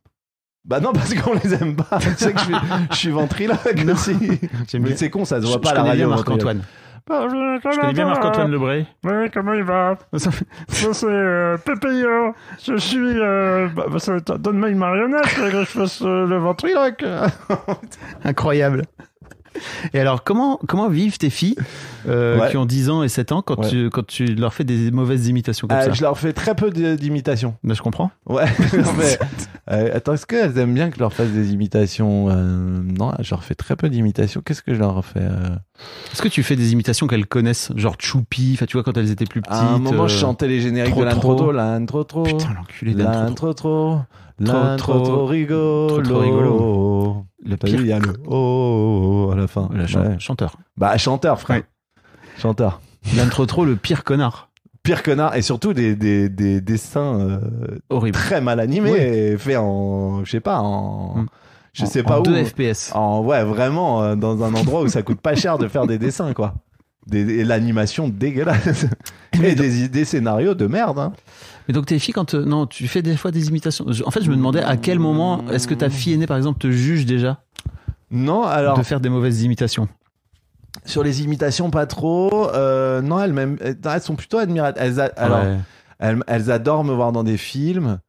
Bah non, parce qu'on les aime pas. tu sais que je suis, je suis ventriloque aussi. Mais c'est con, ça se voit pas je la Marc-Antoine. Je connais bien Marc-Antoine Lebray. Oui, comment il va Ça, c'est euh, Je suis. Euh, bah, bah, Donne-moi une marionnette, que je fasse euh, le ventriloque. Incroyable. Et alors, comment, comment vivent tes filles euh, qui ont 10 ans et 7 ans quand, tu, quand tu leur fais des mauvaises imitations comme ah, ça Je leur fais très peu d'imitations. Mais je comprends. Ouais. Euh, attends, est-ce qu'elles aiment bien que je leur fasse des imitations euh, Non, je leur fais très peu d'imitations. Qu'est-ce que je leur fais Est-ce que tu fais des imitations qu'elles connaissent Genre Choupi, tu vois, quand elles étaient plus petites. À un moment, je chantais les génériques trop, de l'intro, l'intro, trop. Putain, l'enculé d'intro. L'intro, trop. L'intro, rigolo. trop rigolo. Le Pire. il y a le oh, à la fin. Oh chanteur. Bah, chanteur, frère. Chanteur. L'intro trop le pire connard. Pire connard et surtout des, des, des, dessins euh, très mal animés fait faits en, je sais pas, en. Mm. je sais pas en où. FPS. En, ouais, vraiment, euh, dans un endroit où ça coûte pas cher de faire des dessins, quoi. Des, et l'animation dégueulasse. et des, idées scénarios de merde. Hein. Mais donc tes filles, quand euh, non, tu fais des fois des imitations. en fait, je me demandais à quel moment est-ce que ta mmh. fille aînée, par exemple, te juge déjà Non, alors de faire des mauvaises imitations. sur les imitations, pas trop. Euh, non, elles, elles sont plutôt admirables. Elles elles adorent me voir dans des films.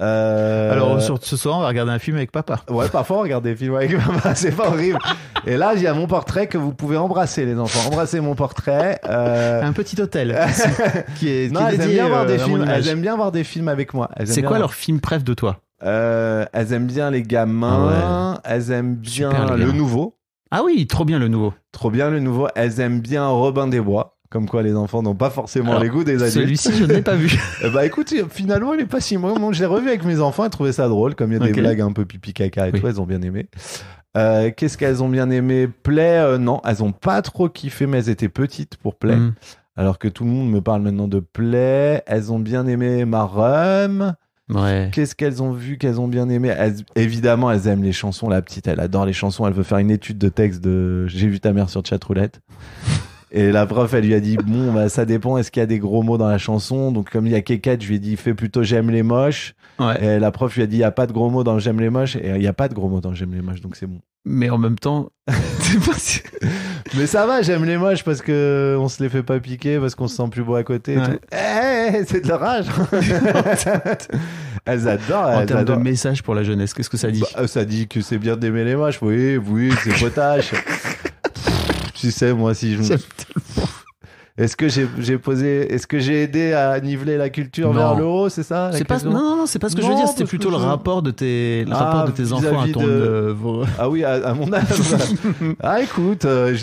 Euh, Alors, ce soir, on va regarder un film avec papa. Ouais, parfois on regarde des films avec papa, c'est pas horrible. Et là, il y a mon portrait que vous pouvez embrasser, les enfants. Embrasser mon portrait. Euh, un petit hôtel. qui est, non, elles, aiment bien voir des euh, films. elles aiment bien voir des films avec moi. C'est quoi leur film préf de toi Elles aiment bien les gamins. Ah elles aiment bien le nouveau. Ah oui, trop bien le nouveau. Trop bien le nouveau. Elles aiment bien Robin des Bois. Comme quoi, les enfants n'ont pas forcément les goûts des adultes. Celui-ci, je ne l'ai pas vu. Eh bah écoute, finalement, il est pas si mauvais. J'ai revu avec mes enfants, ils trouvaient ça drôle, comme il y a des blagues un peu pipi caca et tout, elles ont bien aimé. Euh, qu'est-ce qu'elles ont bien aimé Play, euh, non, elles ont pas trop kiffé, mais elles étaient petites pour Play. Mm. Alors que tout le monde me parle maintenant de Play. Elles ont bien aimé Marum. Qu'est-ce qu'elles ont vu, qu'elles ont bien aimé Évidemment, elles aiment les chansons. La petite, elle adore les chansons. Elle veut faire une étude de texte de J'ai vu ta mère sur chatroulette. Et la prof, elle lui a dit Bon, bah, ça dépend, est-ce qu'il y a des gros mots dans la chanson Donc, comme il y a Keket je lui ai dit Fais plutôt J'aime les moches. Et la prof lui a dit Il n'y a pas de gros mots dans J'aime les moches. Et il n'y a pas de gros mots dans J'aime les moches, donc c'est bon. Mais en même temps, Mais ça va, j'aime les moches parce que on se les fait pas piquer, parce qu'on se sent plus beau à côté. Ouais. Eh, eh, eh, c'est de l'orage hein. Elles adorent. En termes de message pour la jeunesse, qu'est-ce que ça dit bah, Ça dit que c'est bien d'aimer les moches. Oui, oui, c'est potache tu sais, moi, si je. Est-ce que j'ai posé, est-ce que j'ai aidé à niveler la culture vers l'euro, c'est ça pas, non, non, c'est pas ce que je veux dire. C'était plutôt le rapport de tes, le rapport ah, de tes enfants à ton. Ah oui, à, mon âge. ah écoute, euh,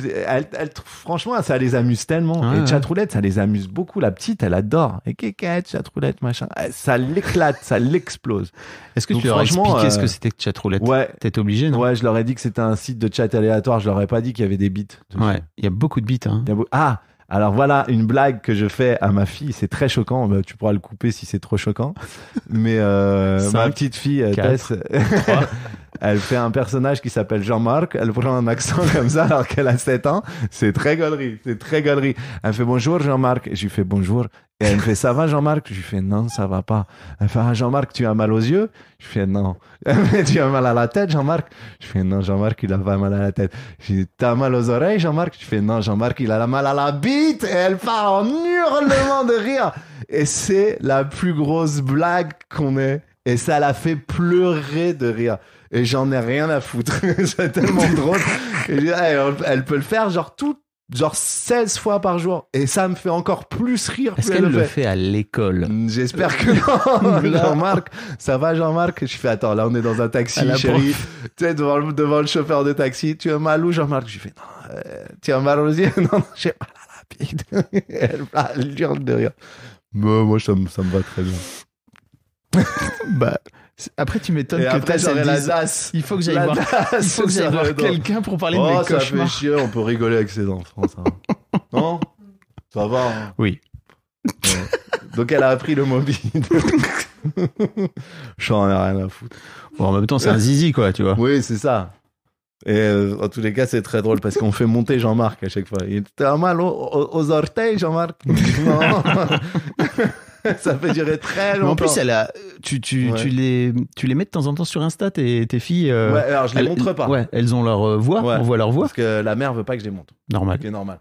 franchement, ça les amuse tellement. et Chatroulette, ça les amuse beaucoup. La petite, elle adore. Et Kékette, Chatroulette, machin. Eh, ça l'éclate, ça l'explose. Est-ce que tu leur as expliqué ce euh, que c'était que Chatroulette Ouais. T'es obligé, non Ouais, je leur ai dit que c'était un site de chat aléatoire. Je leur ai pas dit qu'il y avait des beats. Ouais, il y a beaucoup de hein. beats. Ah alors voilà une blague que je fais à ma fille. C'est très choquant. Bah, tu pourras le couper si c'est trop choquant. Mais euh, ma petite fille, euh, Tess, Elle fait un personnage qui s'appelle Jean-Marc. Elle prend un accent comme ça alors qu'elle a 7 ans. C'est très galerie, C'est très galerie. Elle fait bonjour Jean-Marc. Je lui fais bonjour. Et elle me fait ça va Jean-Marc Je lui fais non, ça va pas. Elle fait ah, Jean-Marc, tu as mal aux yeux Je fais non. Elle tu as mal à la tête Jean-Marc Je fais non, Jean-Marc, il a pas mal à la tête. Je dis t'as mal aux oreilles Jean-Marc Je fais non, Jean-Marc, il a mal à la bite. Et elle part en hurlement de rire. Et c'est la plus grosse blague qu'on ait et ça l'a fait pleurer de rire. Et j'en ai rien à foutre. c'est tellement drôle. Ah, elle, peut le faire genre tout, genre 16 fois par jour. Et ça me fait encore plus rire. Est-ce qu'elle le fait, à l'école J'espère que euh, non. Jean-Marc, ça va Jean-Marc Je fais attends, là on est dans un taxi, chérie. Tu es devant, le chauffeur de taxi, tu as mal où Jean-Marc Je fais non, euh, tu as mal aux yeux Non, j'ai mal à la elle hurle de rire. Bah, moi, ça me, ça me va très bien. bah. Après, tu m'étonnes que t'as la Il faut que j'aille voir, quelqu'un pour parler de oh, mes ça Fait chier, on peut rigoler avec ses enfants, non Ça va. Hein. oui. Donc, elle a appris le mobile. J'en ai rien à foutre. Bon, en même temps, c'est un zizi, quoi, tu vois. Oui, c'est ça. Et euh, en tous les cas, c'est très drôle parce qu'on fait monter Jean-Marc à chaque fois. Il était mal aux, aux orteils, Jean-Marc. Non. ça fait durer très longtemps. en plus, elle a, tu, tu, les, tu les mets de temps en temps sur Insta, tes, tes filles. Euh, ouais, alors je les montre pas. Ouais, elles ont leur euh, voix, on voit leur voix. Parce que la mère veut pas que je les montre Normal. C'est normal.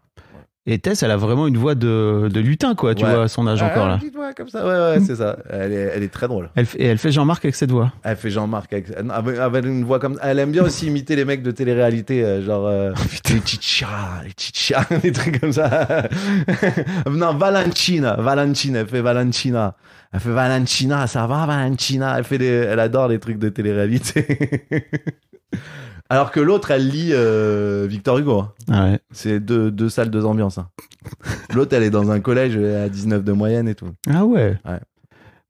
Et Tess, elle a vraiment une voix de, lutin, quoi, tu vois, son âge ah, encore là. Petite voix comme ça, ouais, ouais, c'est ça. Elle est, très drôle. Elle, et elle fait Jean-Marc avec cette voix. Elle fait Jean-Marc avec, avec, une voix comme Elle aime bien aussi imiter les mecs de télé-réalité, euh, genre euh, oh, les chichas, les chichas, des trucs comme ça. non, Valentina, Valentina, elle fait Valentina. Elle fait Valentina, ça va, Valentina. Elle, fait elle adore les trucs de télé-réalité. Alors que l'autre, elle lit euh, Victor Hugo. Hein. Ah C'est deux, salles, deux ambiances. Hein. L'autre, elle est dans un collège à 19 de moyenne et tout. Ah ouais.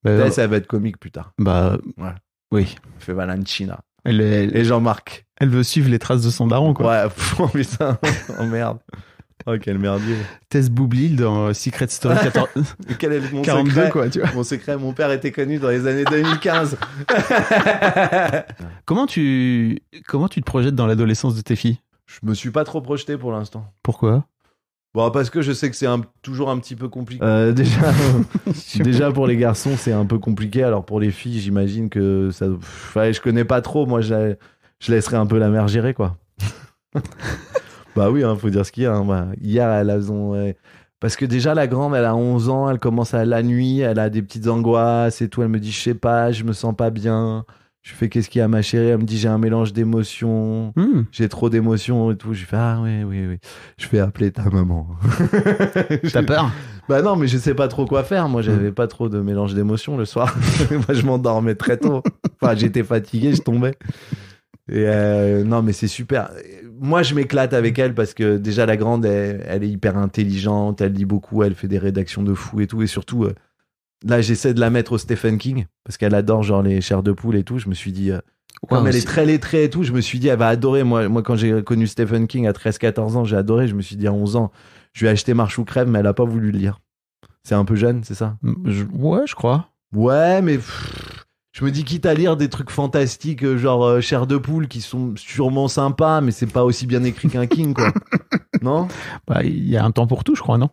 Bah, ça va être comique plus tard. bah, Ouais. oui. Elle fait Valentina. Et Jean-Marc. elle veut suivre les traces de son baron quoi. Ouais, oh, putain, oh merde. Oh, quel merdier. Tess Boublil dans Secret Story 14... quel est mon 42, secret quoi, tu vois. Mon secret, mon père était connu dans les années 2015. comment, tu... comment tu te projettes dans l'adolescence de tes filles Je me suis pas trop projeté pour l'instant. Pourquoi Bon, bah, parce que je sais que c'est toujours un petit peu compliqué. Euh, déjà, déjà pour les garçons, c'est un peu compliqué. Alors pour les filles, j'imagine que ça. je connais pas trop. Moi, je, je laisserai un peu la mère gérer, quoi. Bah oui, il hein, faut dire ce qu'il y a. Hein, bah, hier, elle a Parce que déjà, la grande, elle a 11 ans, elle commence à la nuit, elle a des petites angoisses et tout. Elle me dit, je sais pas, je me sens pas bien. Je fais, qu'est-ce qu'il y a, ma chérie Elle me dit, j'ai un mélange d'émotions, hmm. j'ai trop d'émotions et tout. Je fais, ah oui, oui, oui. Je fais appeler ta maman. T'as peur Bah non, mais je sais pas trop quoi faire. Moi, j'avais hmm. pas trop de mélange d'émotions le soir. Moi, je m'endormais très tôt. Enfin, j'étais fatigué, je tombais. Euh, non, mais c'est super. Moi, je m'éclate avec elle parce que déjà, la grande, elle, est hyper intelligente, elle lit beaucoup, elle fait des rédactions de fou et tout. Et surtout, euh, là, j'essaie de la mettre au Stephen King parce qu'elle adore genre les chairs de poule et tout. Je me suis dit, euh, comme elle est... très lettrée et tout, je me suis dit, elle va adorer. Moi, quand j'ai connu Stephen King à 13-14 ans, j'ai adoré. Je me suis dit, à 11 ans, je lui ai acheté Marche ou Crève, mais elle a pas voulu le lire. C'est un peu jeune, c'est ça Ouais, je crois. Ouais, mais je me dis quitte à lire des trucs fantastiques euh, genre euh, chair de poule qui sont sûrement sympas mais c'est pas aussi bien écrit qu'un King quoi. non bah, il y a un temps pour tout je crois non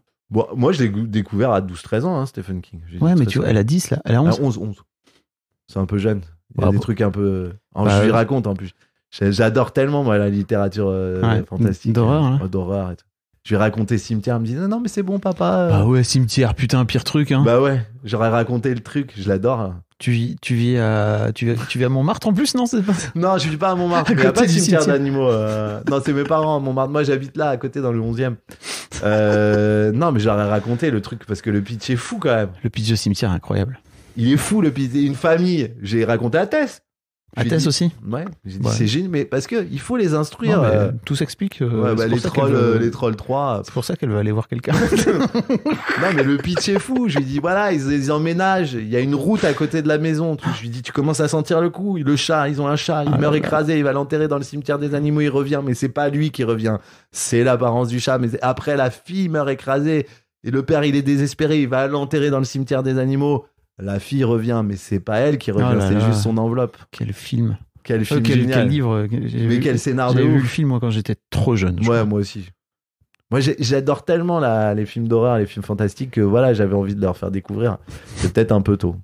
moi je l'ai découvert à 12 13 ans hein, Stephen King. Ouais mais tu vois, elle a 10 là, elle a 11. 11 C'est un peu jeune. Il y a des trucs un peu bah, je lui euh, raconte en plus. J'adore tellement moi la littérature fantastique d'horreur hein. oh, d'horreur et tout. Je lui raconté Cimetière, elle me dit, non, non mais c'est bon papa. Bah ouais, Cimetière, putain, pire truc. Hein. Bah ouais, j'aurais raconté le truc, je l'adore tu, tu, vis à, tu, tu vis à Montmartre en plus, non c'est Non, je vis pas à Montmartre. il n'y a pas de cimetière d'animaux. Euh, non, c'est mes parents à Montmartre. Moi, j'habite là, à côté, dans le 11e. Euh... non, mais j'aurais raconté le truc parce que le pitch est fou quand même. Le pitch de cimetière, incroyable. Il est fou, le pitch. Une famille. J'ai raconté à Tess. Athès aussi Ouais, j'ai dit c'est génial, mais parce qu'il faut les instruire. Euh. Tout s'explique. Euh, bah, les, trolls, les trolls 3. C'est pour ça qu'elle veut aller voir quelqu'un. non, mais le pitch est fou. Je lui dis voilà, ils, emménagent. Il y a une route à côté de la maison. Je lui dis tu commences à sentir le coup. Le chat, ils ont un chat. Il ah, meurt écrasé. Il va l'enterrer dans le cimetière des animaux. Il revient, mais c'est pas lui qui revient. C'est l'apparence du chat. Mais après, la fille meurt écrasée. Et le père, il est désespéré. Il va l'enterrer dans le cimetière des animaux. La fille revient, mais c'est pas elle qui revient, oh c'est juste son enveloppe. Quel film. Quel euh, film. livre. mais quel scénario. J'ai vu le film quand j'étais trop jeune. ouais, moi aussi. Moi, j'adore tellement les films d'horreur, les films fantastiques que voilà, j'avais envie de leur faire découvrir. C'est peut-être un peu tôt.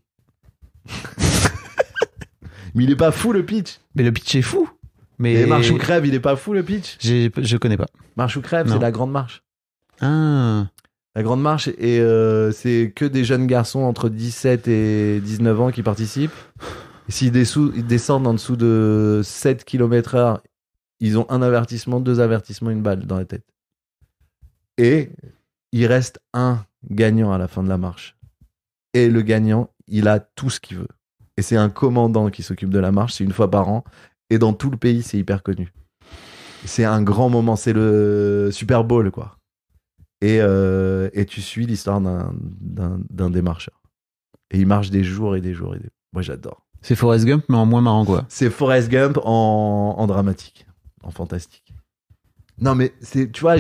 mais il est pas fou le pitch. Mais le pitch est fou. Mais Marche ou crève, il est pas fou le pitch. Je connais pas. Marche ou crève, c'est la grande marche. Ah. La Grande Marche, et euh, c'est que des jeunes garçons entre 17 et 19 ans qui participent. S'ils descendent en dessous de 7 km heure, ils ont un avertissement, deux avertissements, une balle dans la tête. Et il reste un gagnant à la fin de la marche. Et le gagnant, il a tout ce qu'il veut. Et c'est un commandant qui s'occupe de la marche, c'est une fois par an. Et dans tout le pays, c'est hyper connu. C'est un grand moment, c'est le Super Bowl, quoi. Euh, et, tu suis l'histoire d'un démarcheur. Et il marche des jours et des jours et des Moi, j'adore. C'est Forrest Gump, mais en moins marrant, quoi. C'est Forrest Gump en, dramatique, en fantastique. Non, mais c'est tu vois,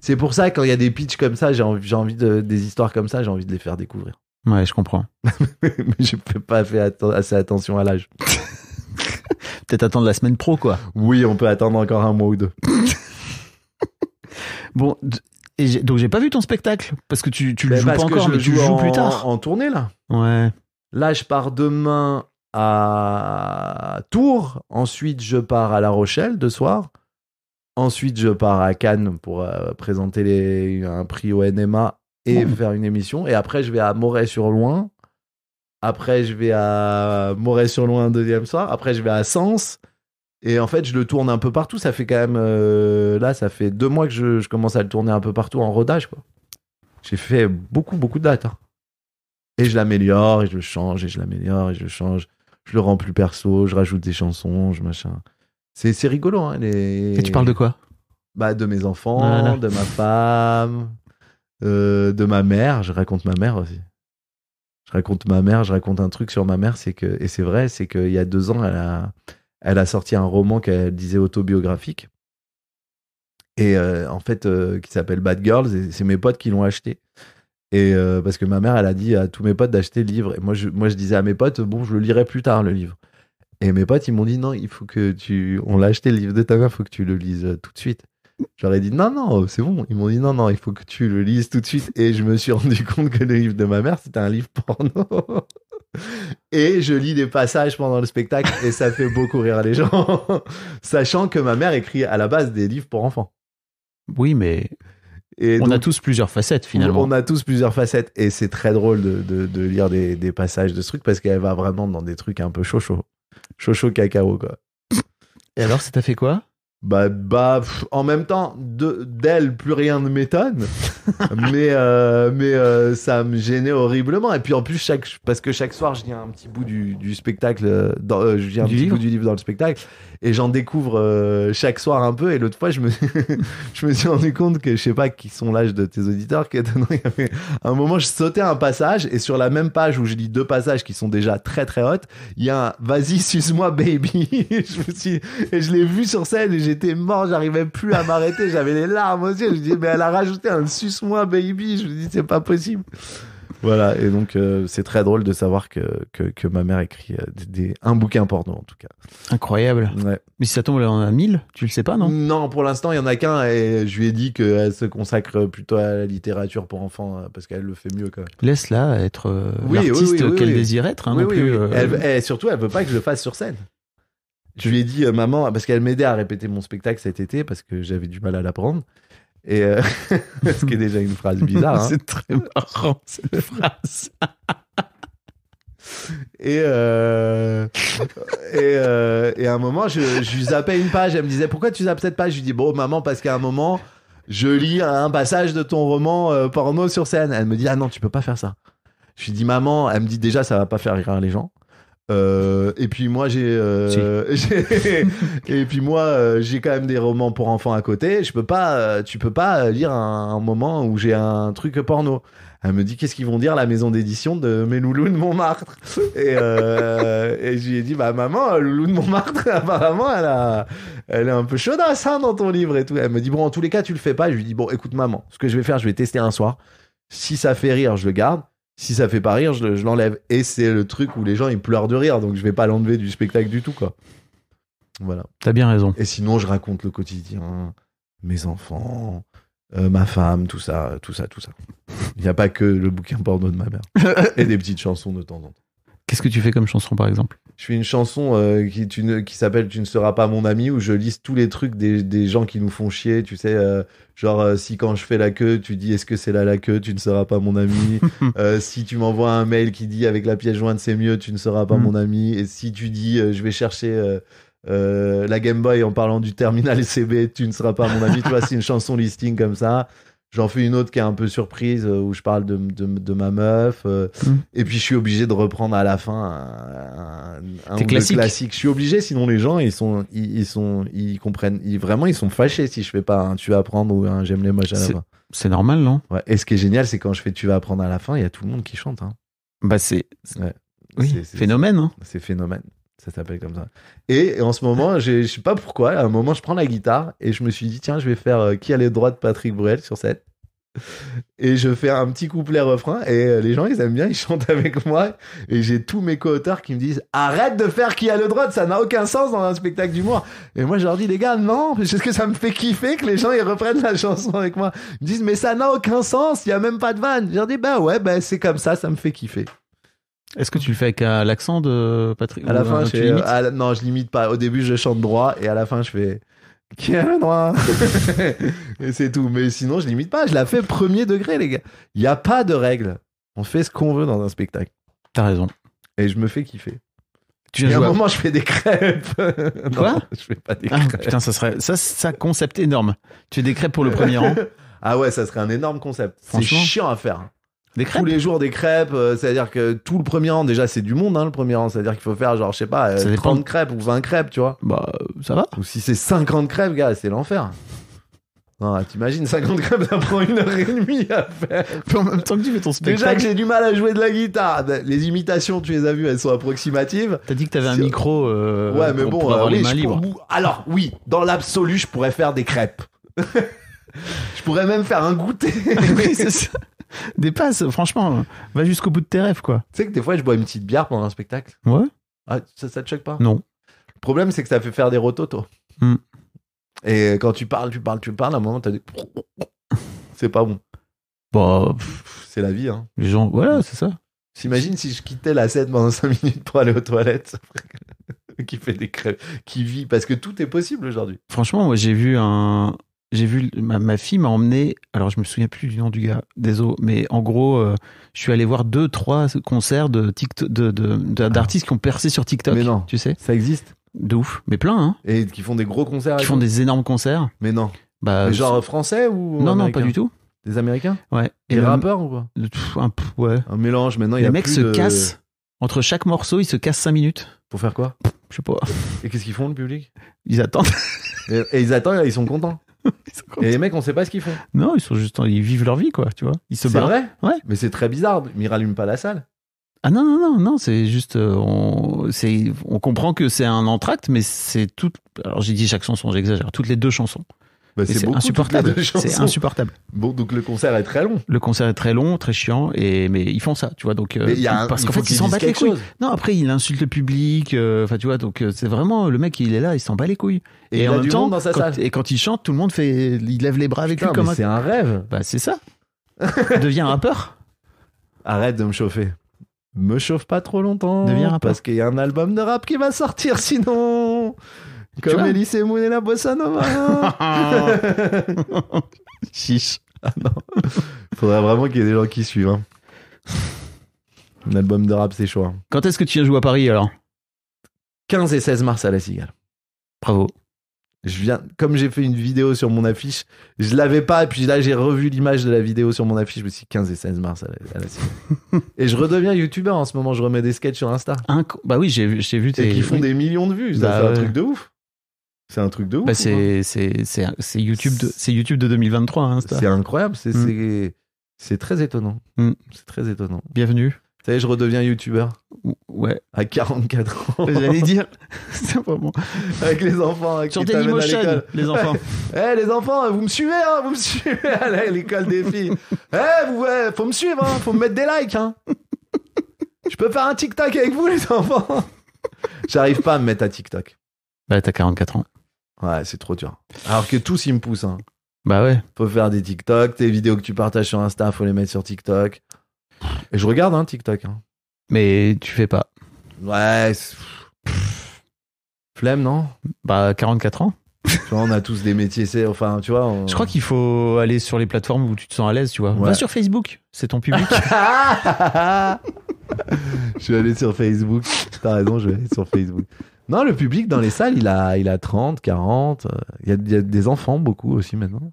c'est pour ça, quand il y a des pitchs comme ça, j'ai envie, de, des histoires comme ça, j'ai envie de les faire découvrir. Ouais, je comprends. mais je peux pas faire assez attention à l'âge. Peut-être attendre la semaine pro, quoi. Oui, on peut attendre encore un mois ou deux. bon, donc j'ai pas vu ton spectacle parce que tu, tu le joues pas encore, mais tu joues plus tard. En tournée là. Ouais. Là, je pars demain à Tours. Ensuite, je pars à La Rochelle de soir. Ensuite, je pars à Cannes pour euh, présenter les, un prix au NMA et faire une émission. Et après, je vais à Moret-sur-Loing. Après, je vais à moret sur loin un deuxième soir. Après, je vais à Sens. Et en fait, je le tourne un peu partout. Ça fait quand même. Euh, là, ça fait deux mois que je, commence à le tourner un peu partout en rodage. J'ai fait beaucoup, beaucoup de dates. Hein. Et je l'améliore, et je le change, et je l'améliore, et je le change. Je le rends plus perso, je rajoute des chansons, je machin. C'est rigolo. Hein, et tu parles de quoi bah, De mes enfants, de ma femme, euh, de ma mère. Je raconte ma mère aussi. Je raconte ma mère, je raconte un truc sur ma mère, c'est que, et c'est vrai, c'est qu'il y a deux ans, elle a elle a sorti un roman qu'elle disait autobiographique. Et euh, en fait, euh, qui s'appelle Bad Girls, et c'est mes potes qui l'ont acheté. Et euh, parce que ma mère, elle a dit à tous mes potes d'acheter le livre. Et moi je, moi, je disais à mes potes, bon, je le lirai plus tard, le livre. Et mes potes, ils m'ont dit, non, il faut que tu. On l'a acheté, le livre de ta mère, il faut que tu le lises tout de suite. J'aurais dit, non, non, c'est bon. Ils m'ont dit, non, non, il faut que tu le lises tout de suite. Et je me suis rendu compte que le livre de ma mère, c'était un livre porno. Et je lis des passages pendant le spectacle et ça fait beaucoup rire les gens. Sachant que ma mère écrit à la base des livres pour enfants. Oui, mais et on a tous plusieurs facettes finalement. On a tous plusieurs facettes et c'est très drôle de, lire des, passages de ce truc parce qu'elle va vraiment dans des trucs un peu chaud chaud. Chaud cacao quoi. Et alors ça t'a fait quoi bah, bah en même temps, d'elle, plus rien ne m'étonne. mais euh, mais euh, ça me gênait horriblement. Et puis en plus, chaque, parce que chaque soir, je lis un petit bout du, du spectacle, euh, je lis un du petit bout du livre dans le spectacle, et j'en découvre chaque soir un peu. Et l'autre fois, je me, je me suis rendu compte que je sais pas qui sont l'âge de tes auditeurs, qu'à un moment, je sautais un passage, et sur la même page où je lis deux passages qui sont déjà très très hautes, il y a un Vas-y, suce-moi, baby. je me suis, et je l'ai vu sur scène, et j'ai j'étais mort, j'arrivais plus à m'arrêter, j'avais les larmes aux yeux. Je dis, mais elle a rajouté un suce-moi, baby. Je me dis, c'est pas possible. Voilà, et donc euh, c'est très drôle de savoir que, que, ma mère écrit euh, des, un bouquin porno en tout cas. Incroyable. Mais si ça tombe, là en 1000, tu le sais pas, non Non, pour l'instant, il y en a qu'un et je lui ai dit qu'elle se consacre plutôt à la littérature pour enfants euh, parce qu'elle le fait mieux quand Laisse-la être l'artiste qu'elle désire être, non plus, elle, et surtout, elle veut pas que je le fasse sur scène. Je lui ai dit, euh, maman, parce qu'elle m'aidait à répéter mon spectacle cet été, parce que j'avais du mal à l'apprendre. Et euh, ce qui est déjà une phrase bizarre. Hein. c'est très marrant cette phrase. et, euh, et, et, à un moment, je, je zappais une page. Elle me disait pourquoi tu zappes cette page Je lui dis bon maman parce qu'à un moment, je lis un passage de ton roman porno sur scène. Elle me dit ah non tu peux pas faire ça. Je lui dis maman. Elle me dit déjà ça va pas faire rire les gens. Euh, et puis moi j'ai, euh, et puis moi euh, j'ai quand même des romans pour enfants à côté. Je peux pas, tu peux pas lire un, moment où j'ai un truc porno. Elle me dit qu'est-ce qu'ils vont dire la maison d'édition de mes loulous de Montmartre et, et je lui ai dit bah maman loulou de Montmartre apparemment elle a, elle est un peu à ça hein, dans ton livre et tout. Elle me dit bon en tous les cas tu le fais pas. Je lui dis bon écoute maman ce que je vais faire je vais tester un soir. Si ça fait rire je le garde si ça fait pas rire, je, l'enlève. Et c'est le truc où les gens ils pleurent de rire, donc je vais pas l'enlever du spectacle du tout, quoi. Voilà. T'as bien raison. Et sinon, je raconte le quotidien, mes enfants, euh, ma femme, tout ça, tout ça, tout ça. Il n'y a pas que le bouquin porno de ma mère et des petites chansons de temps en temps. Qu'est-ce que tu fais comme chanson, par exemple Je fais une chanson euh, qui, s'appelle Tu ne seras pas mon ami, où je liste tous les trucs des, gens qui nous font chier. Tu sais, euh, genre, euh, si quand je fais la queue, tu dis Est-ce que c'est là la queue Tu ne seras pas mon ami. si tu m'envoies un mail qui dit Avec la pièce jointe, c'est mieux, tu ne seras pas hmm. mon ami. Et si tu dis Je vais chercher. la Game Boy en parlant du terminal CB, tu ne seras pas mon ami. tu vois, c'est une chanson listing comme ça. J'en fais une autre qui est un peu surprise euh, où je parle de, ma meuf. Euh, mm. Et puis je suis obligé de reprendre à la fin un, un, classique. Je suis obligé, sinon les gens ils sont ils, sont ils comprennent ils, vraiment ils sont fâchés si je fais pas un tu vas apprendre ou un j'aime les moches à la fin. C'est normal non ouais. Et ce qui est génial c'est quand je fais tu vas apprendre à la fin il y a tout le monde qui chante. Hein. Bah c'est phénomène. C'est phénomène. Hein. Ça s'appelle comme ça. Et, en ce moment, je ne sais pas pourquoi, à un moment, je prends la guitare et je me suis dit, tiens, je vais faire euh, Qui a le droit de Patrick Bruel sur scène. Et je fais un petit couplet-refrain et euh, les gens, ils aiment bien, ils chantent avec moi. Et j'ai tous mes co-auteurs qui me disent, arrête de faire Qui a le droit, ça n'a aucun sens dans un spectacle d'humour. Et moi, je leur dis, les gars, non, c'est ce que ça me fait kiffer que les gens, ils reprennent la chanson avec moi. Ils me disent, mais ça n'a aucun sens, il n'y a même pas de vanne. Je leur dis, bah ouais, bah, c'est comme ça, ça me fait kiffer. Est-ce que tu le fais avec euh, l'accent de Patrick À la fin, euh, je ne euh, non, je limite pas. Au début, je chante droit et à la fin, je fais qui a le droit Et c'est tout. Mais sinon, je limite pas. Je la fais premier degré, les gars. Il y a pas de règle. On fait ce qu'on veut dans un spectacle T'as raison. et je me fais kiffer. Tu viens un moment, je fais des crêpes. Quoi Je fais pas des ah, crêpes. putain, ça serait ça, ça concept énorme. Tu fais des crêpes pour le premier rang. Ah ouais, ça serait un énorme concept. C'est chiant à faire. Des Tous les jours des crêpes, euh, c'est-à-dire que tout le premier rang, déjà c'est du monde hein, le premier rang, c'est-à-dire qu'il faut faire genre je sais pas 30 euh, crêpes ou 20 crêpes, tu vois. Bah, euh, ça va. Ou si c'est 50 crêpes, gars, c'est l'enfer. Non, ah, t'imagines 50 crêpes, ça prend une heure et demie à faire. Puis en même temps que tu fais ton Déjà que j'ai du mal à jouer de la guitare. Bah, les imitations, tu les as vues, elles sont approximatives. t'as dit que t'avais un micro Ouais, mais bon, alors oui, dans l'absolu, je pourrais faire des crêpes. je pourrais même faire un goûter. Oui, c'est ça. dépasse, franchement, va jusqu'au bout de tes rêves, quoi. Tu sais que des fois, je bois une petite bière pendant un spectacle. Ouais. Ah, ça, ça te choque pas Non. Le problème, c'est que ça fait faire des rototos. toi. Hmm. Et quand tu parles, tu parles, tu parles, à un moment, t'as des. C'est pas bon. Bah, c'est la vie, hein. Les gens, voilà, hmm. c'est ça. T'imagines si je quittais la scène pendant 5 minutes pour aller aux toilettes qui fait des crêpes, qui vit, parce que tout est possible aujourd'hui. Franchement, moi j'ai vu un, j'ai vu ma, fille m'a emmené. Alors je me souviens plus du nom du gars, désolé, mais en gros, euh, je suis allé voir deux, trois concerts de de, ah. d'artistes qui ont percé sur TikTok. Mais non, tu sais, ça existe. De ouf, mais plein. Hein. Et qui font des gros concerts. Qui font des énormes concerts. Mais non. Bah, genre français ou Non, non, pas du tout. Des Américains. Ouais. Des rappeurs ou quoi un, Ouais. Un mélange. Maintenant, il y a les mecs se cassent entre chaque morceau, ils se cassent 5 minutes. Pour faire quoi Je sais pas. Et qu'est-ce qu'ils font le public Ils attendent. et, ils attendent, ils sont contents. Et les mecs, on sait pas ce qu'ils font. Non, ils sont juste, ils vivent leur vie, quoi, tu vois. Ils se C'est Ouais. Mais c'est très bizarre, ils rallument pas la salle. Ah non, non, non, c'est juste, euh, on, comprend que c'est un entracte, mais c'est tout. Alors j'ai dit chaque chanson, j'exagère, toutes les deux chansons. Bah, c'est insupportable. C'est insupportable. Bon, donc le concert est très long. Le concert est très long, très chiant, et mais ils font ça, tu vois. Donc euh, parce qu'en fait, ils s'en battent les couilles. Chose. Non, après il insulte le public. Euh, enfin, tu vois, donc euh, c'est vraiment le mec, il est là, il s'en bat les couilles. Et, en même temps, quand, et quand il chante, tout le monde fait, il lève les bras avec lui comme. Un... C'est un rêve. Bah c'est ça. Deviens rappeur. Arrête de me chauffer. Me chauffe pas trop longtemps. Deviens rappeur. Parce qu'il y a un album de rap qui va sortir, sinon. Comme Elise Moon et la bossa hein. Chiche. Ah Faudrait vraiment qu'il y ait des gens qui suivent. Hein. Un album de rap, c'est chaud. Hein. Quand est-ce que tu viens jouer à Paris alors 15 et 16 mars à la Cigale. Bravo. Je viens, comme j'ai fait une vidéo sur mon affiche, je l'avais pas, et puis là j'ai revu l'image de la vidéo sur mon affiche, je me suis dit 15 et 16 mars à la, Cigale. et je redeviens youtubeur en ce moment, je remets des sketchs sur Insta. bah oui, j'ai vu, Et qui font des millions de vues, ça bah un truc de ouf. C'est un truc de bah, ouf. c'est YouTube, de, 2023. Hein, c'est incroyable, c'est mm. très étonnant. Mm. C'est très étonnant. Bienvenue. vous savez je redeviens youtubeur. Ouais. À 44 ans. J'allais dire. C'est vraiment. Avec les enfants. Hein, Sur Dailymotion, les enfants. Eh, les enfants, vous me suivez, hein, vous me suivez à l'école des filles. Eh, vous, faut me suivre, hein, faut me mettre des likes, hein. Je peux faire un TikTok avec vous, les enfants. J'arrive pas à me mettre à TikTok. Bah, t'as 44 ans. Ouais, c'est trop dur. Alors que tous, ils me poussent. Hein. Bah ouais. Faut faire des TikTok, tes vidéos que tu partages sur Insta, faut les mettre sur TikTok. Et je regarde, hein, TikTok. Hein. Mais tu fais pas. Ouais. Flemme, non Bah, 44 ans. tu vois, on a tous des métiers, c'est, enfin, tu vois. Je crois qu'il faut aller sur les plateformes où tu te sens à l'aise, tu vois. Va sur Facebook, c'est ton public. je vais aller sur Facebook. T'as raison, je vais aller sur Facebook. Non, le public dans les salles, il a, il a 30, 40. Euh, il y a, des enfants beaucoup aussi maintenant.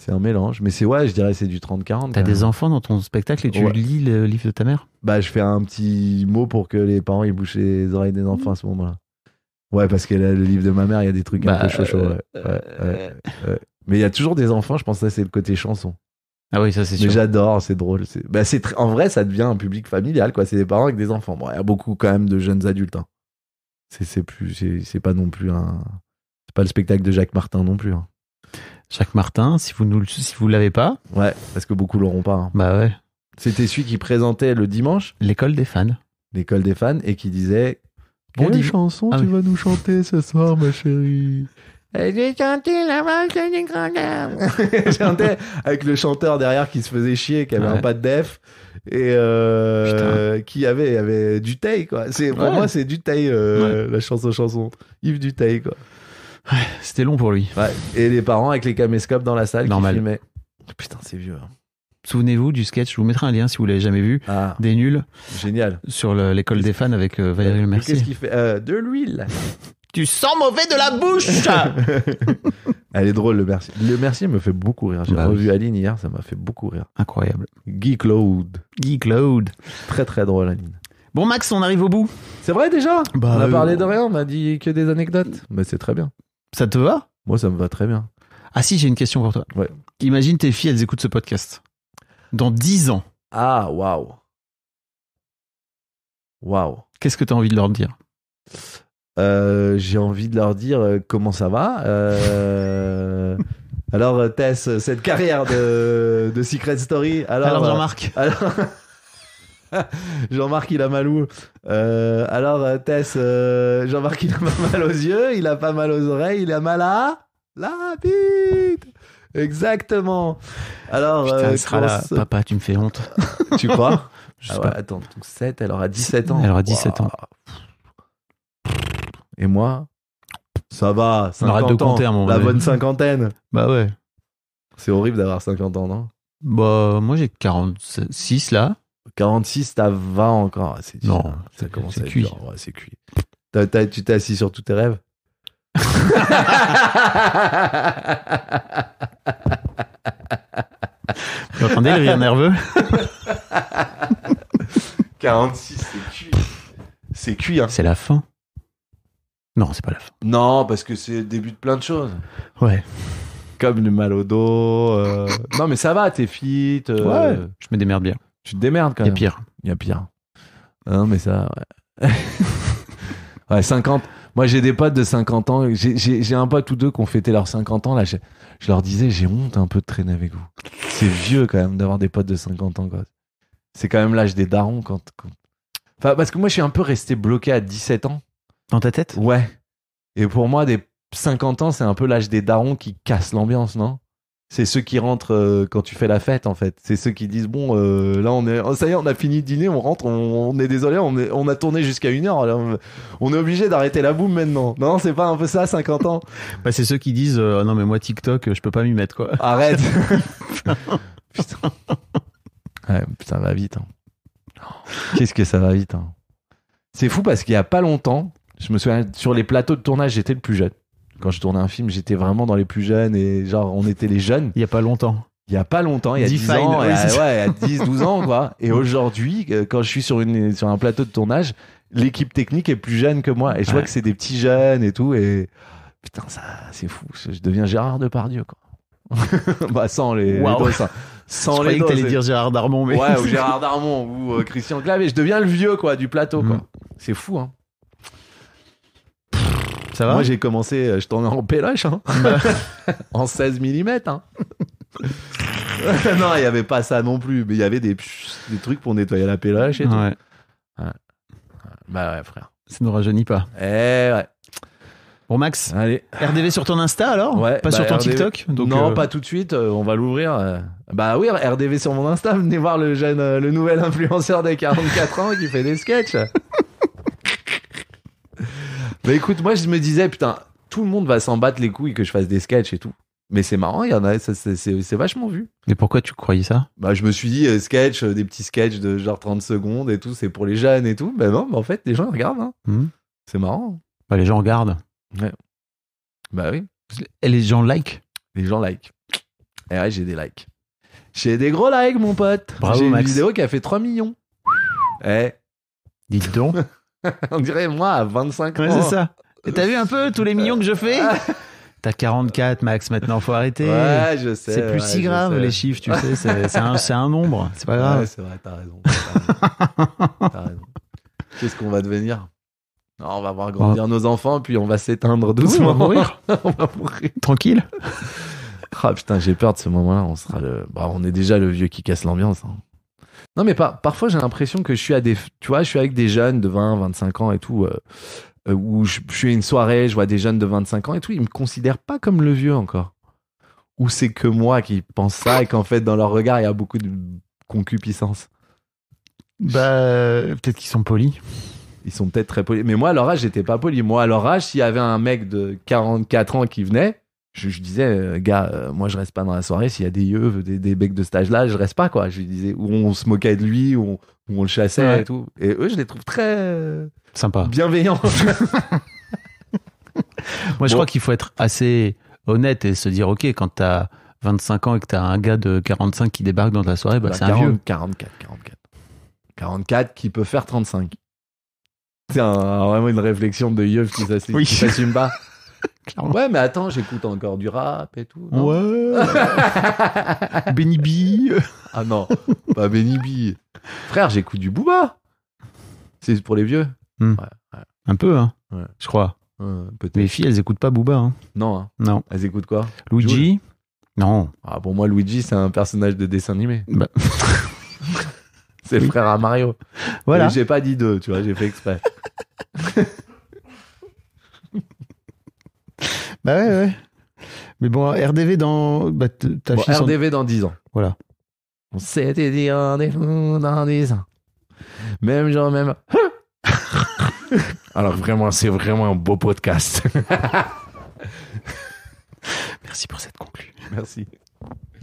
C'est un mélange. Mais c'est, ouais, je dirais c'est du 30-40. T'as des enfants dans ton spectacle et tu lis le livre de ta mère Bah, je fais un petit mot pour que les parents ils bouchent les oreilles des enfants à ce moment-là. Ouais, parce que le livre de ma mère, il y a des trucs un bah, peu chaud, euh, Mais il y a toujours des enfants, je pense que ça, c'est le côté chanson. Ah oui, ça c'est sûr. Mais j'adore, c'est drôle. C'est... Bah, c'est En vrai, ça devient un public familial, quoi. C'est des parents avec des enfants. Bon, il y a beaucoup quand même de jeunes adultes. Hein c'est plus c'est pas non plus un c'est pas le spectacle de Jacques Martin non plus. Hein. Jacques Martin, si vous nous si vous l'avez pas, ouais, parce que beaucoup l'auront pas. Hein. Bah ouais. C'était celui qui présentait le dimanche l'école des fans. L'école des fans et qui disait Bon, Quelle chanson ah tu vas nous chanter ce soir, ma chérie j'ai chanté la des grands avec le chanteur derrière qui se faisait chier, qui avait un pas de def et euh, qui avait, avait du taille quoi. C'est pour moi c'est du taille euh, la chanson chanson. Yves du taille quoi. C'était long pour lui. Et les parents avec les caméscopes dans la salle Normal. qui filmaient. Putain c'est vieux. Hein. Souvenez-vous du sketch, je vous mettrai un lien si vous l'avez jamais vu, ah. des nuls. Génial. Sur l'école des fans avec euh, Valérie Mercier. Qu'est-ce qu'il fait De l'huile. Tu sens mauvais de la bouche Elle est drôle, le merci. Le merci me fait beaucoup rire. J'ai bah revu Aline hier, ça m'a fait beaucoup rire. Incroyable. Guy Claude. Guy Claude. Très très drôle, Aline. Bon, Max, on arrive au bout. C'est vrai déjà bah, On a parlé euh, de rien, on n'a dit que des anecdotes. Mais c'est très bien. Ça te va Moi, ça me va très bien. Ah si, j'ai une question pour toi. Ouais. Imagine tes filles, elles écoutent ce podcast. Dans 10 ans, Ah, waouh. Waouh. qu'est-ce que tu as envie de leur dire euh, j'ai envie de leur dire euh, comment ça va. Euh, alors, Tess, cette carrière de, Secret Story. Alors, Jean-Marc. Jean-Marc, il a mal où Alors, Tess, Jean-Marc, il a mal aux yeux, il a pas mal aux oreilles, il a mal à la bite. Exactement. Alors, Putain, Papa, tu me fais honte. tu crois ah ouais, Attends, donc 7, elle aura 17 ans. Elle aura 17 ans. Et moi, ça va, 50 ans, la bonne cinquantaine. Bah ouais. C'est horrible d'avoir 50 ans, non Bah, moi j'ai 46 là. 46, t'as 20 encore. Ah, non, ça commence à être cuit. c'est cuit. tu t'es assis sur tous tes rêves Vous entendez le rire nerveux 46, c'est cuit. C'est cuit, hein. C'est la fin. Non, parce que c'est le début de plein de choses. Ouais. Comme le mal au dos. Euh. Non, mais ça va, t'es fit. Euh. Ouais. Je me démerde bien. Tu te démerdes quand Il y a pire. Il y a pire. Non, mais ça, ouais. ouais, 50. Moi, j'ai des potes de 50 ans. J'ai- un pote ou deux qui ont fêté leurs 50 ans. Là, je, leur disais, j'ai honte un peu de traîner avec vous. C'est vieux quand même d'avoir des potes de 50 ans. quoi. C'est quand même l'âge des darons quand. Enfin, parce que moi, je suis un peu resté bloqué à 17 ans. Dans ta tête Ouais. Et pour moi, des 50 ans, c'est un peu l'âge des darons qui cassent l'ambiance, non c'est ceux qui rentrent euh, quand tu fais la fête, en fait. C'est ceux qui disent bon, euh, là on est, oh, ça y est, on a fini de dîner, on rentre, on, est désolé, on, a tourné jusqu'à une heure, on, est obligé d'arrêter la boum maintenant. Non, c'est pas un peu ça, 50 ans. Bah, c'est ceux qui disent euh, non mais moi TikTok, je peux pas m'y mettre quoi. Arrête. putain. Ouais, ça va vite. Hein. Oh, qu'est-ce que ça va vite. Hein. C'est fou parce qu'il y a pas longtemps, je me souviens, sur les plateaux de tournage, j'étais le plus jeune. Quand je tournais un film, j'étais vraiment dans les plus jeunes et genre, on était les jeunes. Il n'y a pas longtemps. Il n'y a pas longtemps, il y a 10 ans, ouais, à 10, 12 ans, quoi. Et aujourd'hui, euh, quand je suis sur, une, sur un plateau de tournage, l'équipe technique est plus jeune que moi. Et je vois que c'est des petits jeunes et tout. Et putain, ça, c'est fou. Je deviens Gérard Depardieu, quoi. Bah, sans les, wow. Sans je les que dire Gérard Darmon, Ouais, ou Gérard Darmon, ou euh, Christian et Je deviens le vieux, quoi, du plateau, quoi. Mm. C'est fou, hein. Moi, j'ai commencé, euh, je tournais en péloche, hein. en 16 mm. Hein. non, il n'y avait pas ça non plus, mais il y avait des, des, trucs pour nettoyer la péloche et tout. Ouais. Bah ouais, frère. Ça ne rajeunit pas. Eh ouais. Bon Max, Allez. RDV sur ton Insta alors ouais, Pas sur bah, ton TikTok Non, euh, pas tout de suite, euh, on va l'ouvrir. Bah oui, RDV sur mon Insta, venez voir le jeune, le nouvel influenceur des 44 ans qui fait des sketchs. Bah écoute, moi je me disais, putain, tout le monde va s'en battre les couilles que je fasse des sketchs et tout. Mais c'est marrant, il y en a, c'est, vachement vu. Mais pourquoi tu croyais ça Bah, je me suis dit, euh, sketch, euh, des petits sketchs de genre 30 secondes et tout, c'est pour les jeunes et tout. Bah non, mais en fait, les gens regardent. Hein. Hmm. C'est marrant. Bah, les gens regardent. Bah oui, Et les gens like. les gens like. Et eh ouais, j'ai des likes. J'ai des gros likes, mon pote. Bravo, j'ai une vidéo qui a fait 3 millions. Eh, Dites donc. On dirait moi à 25 ans. c'est ça. T'as vu un peu tous les euh, millions que je fais ah. T'as 44, Max, maintenant, faut arrêter. Ouais, je sais. C'est plus si grave, les chiffres, tu sais. C'est un, nombre, c'est pas grave. Ouais, c'est vrai, t'as raison. T'as raison. Qu'est-ce qu'on va devenir On va voir grandir nos enfants, puis on va s'éteindre doucement. on, mourir. Tranquille. Ah putain, j'ai peur de ce moment-là. On sera le. Bah, on est déjà le vieux qui casse l'ambiance. Hein. Non, mais parfois, j'ai l'impression que je suis à des, tu vois, je suis avec des jeunes de 20, 25 ans et tout, euh, euh, où je, suis à une soirée, je vois des jeunes de 25 ans et tout, ils me considèrent pas comme le vieux encore. Ou c'est que moi qui pense ça et qu'en fait, dans leur regard, il y a beaucoup de concupiscence. Bah, peut-être qu'ils sont polis. Ils sont peut-être très polis. Mais moi, à leur âge, j'étais pas poli. Moi, à leur âge, s'il y avait un mec de 44 ans qui venait, je, disais, euh, gars, euh, moi je reste pas dans la soirée. S'il y a des yeux, des, becs de stage là, je reste pas quoi. Je disais, ou on se moquait de lui, ou on, le chassait et tout. Et eux, je les trouve très euh, sympa, bienveillants. moi, je crois qu'il faut être assez honnête et se dire, ok, quand t'as 25 ans et que t'as un gars de 45 qui débarque dans ta soirée, bah, bah c'est un vieux. 44, 44. 44 qui peut faire 35. C'est vraiment une réflexion de yeux qui s'assume oui. pas. Ouais, mais attends, j'écoute encore du rap et tout. ouais. ah non, pas Benny Frère, j'écoute du Booba. C'est pour les vieux. Hmm. Un peu, hein. Je crois. mes filles, elles écoutent pas Booba. Hein. Hein. Non. Elles écoutent quoi Luigi. non. Ah, pour moi, Luigi, c'est un personnage de dessin animé. Bah. c'est le frère à Mario. Voilà. J'ai pas dit deux, tu vois, j'ai fait exprès. Bah ouais, ouais. Mais bon, RDV dans. Bah, RDV dans 10 ans. Voilà. On s'est dit dans 10 ans. Même genre, même. Alors vraiment, c'est vraiment un beau podcast. Merci pour cette conclusion. Merci.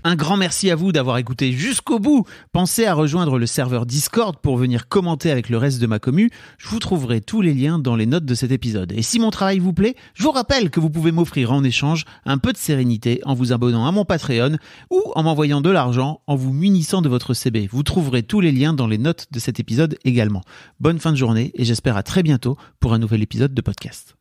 Un grand merci à vous d'avoir écouté jusqu'au bout. Pensez à rejoindre le serveur Discord pour venir commenter avec le reste de ma commu. Je vous trouverai tous les liens dans les notes de cet épisode. Et si mon travail vous plaît, je vous rappelle que vous pouvez m'offrir en échange un peu de sérénité en vous abonnant à mon Patreon ou en m'envoyant de l'argent en vous munissant de votre CB. Vous trouverez tous les liens dans les notes de cet épisode également. Bonne fin de journée et j'espère à très bientôt pour un nouvel épisode de podcast.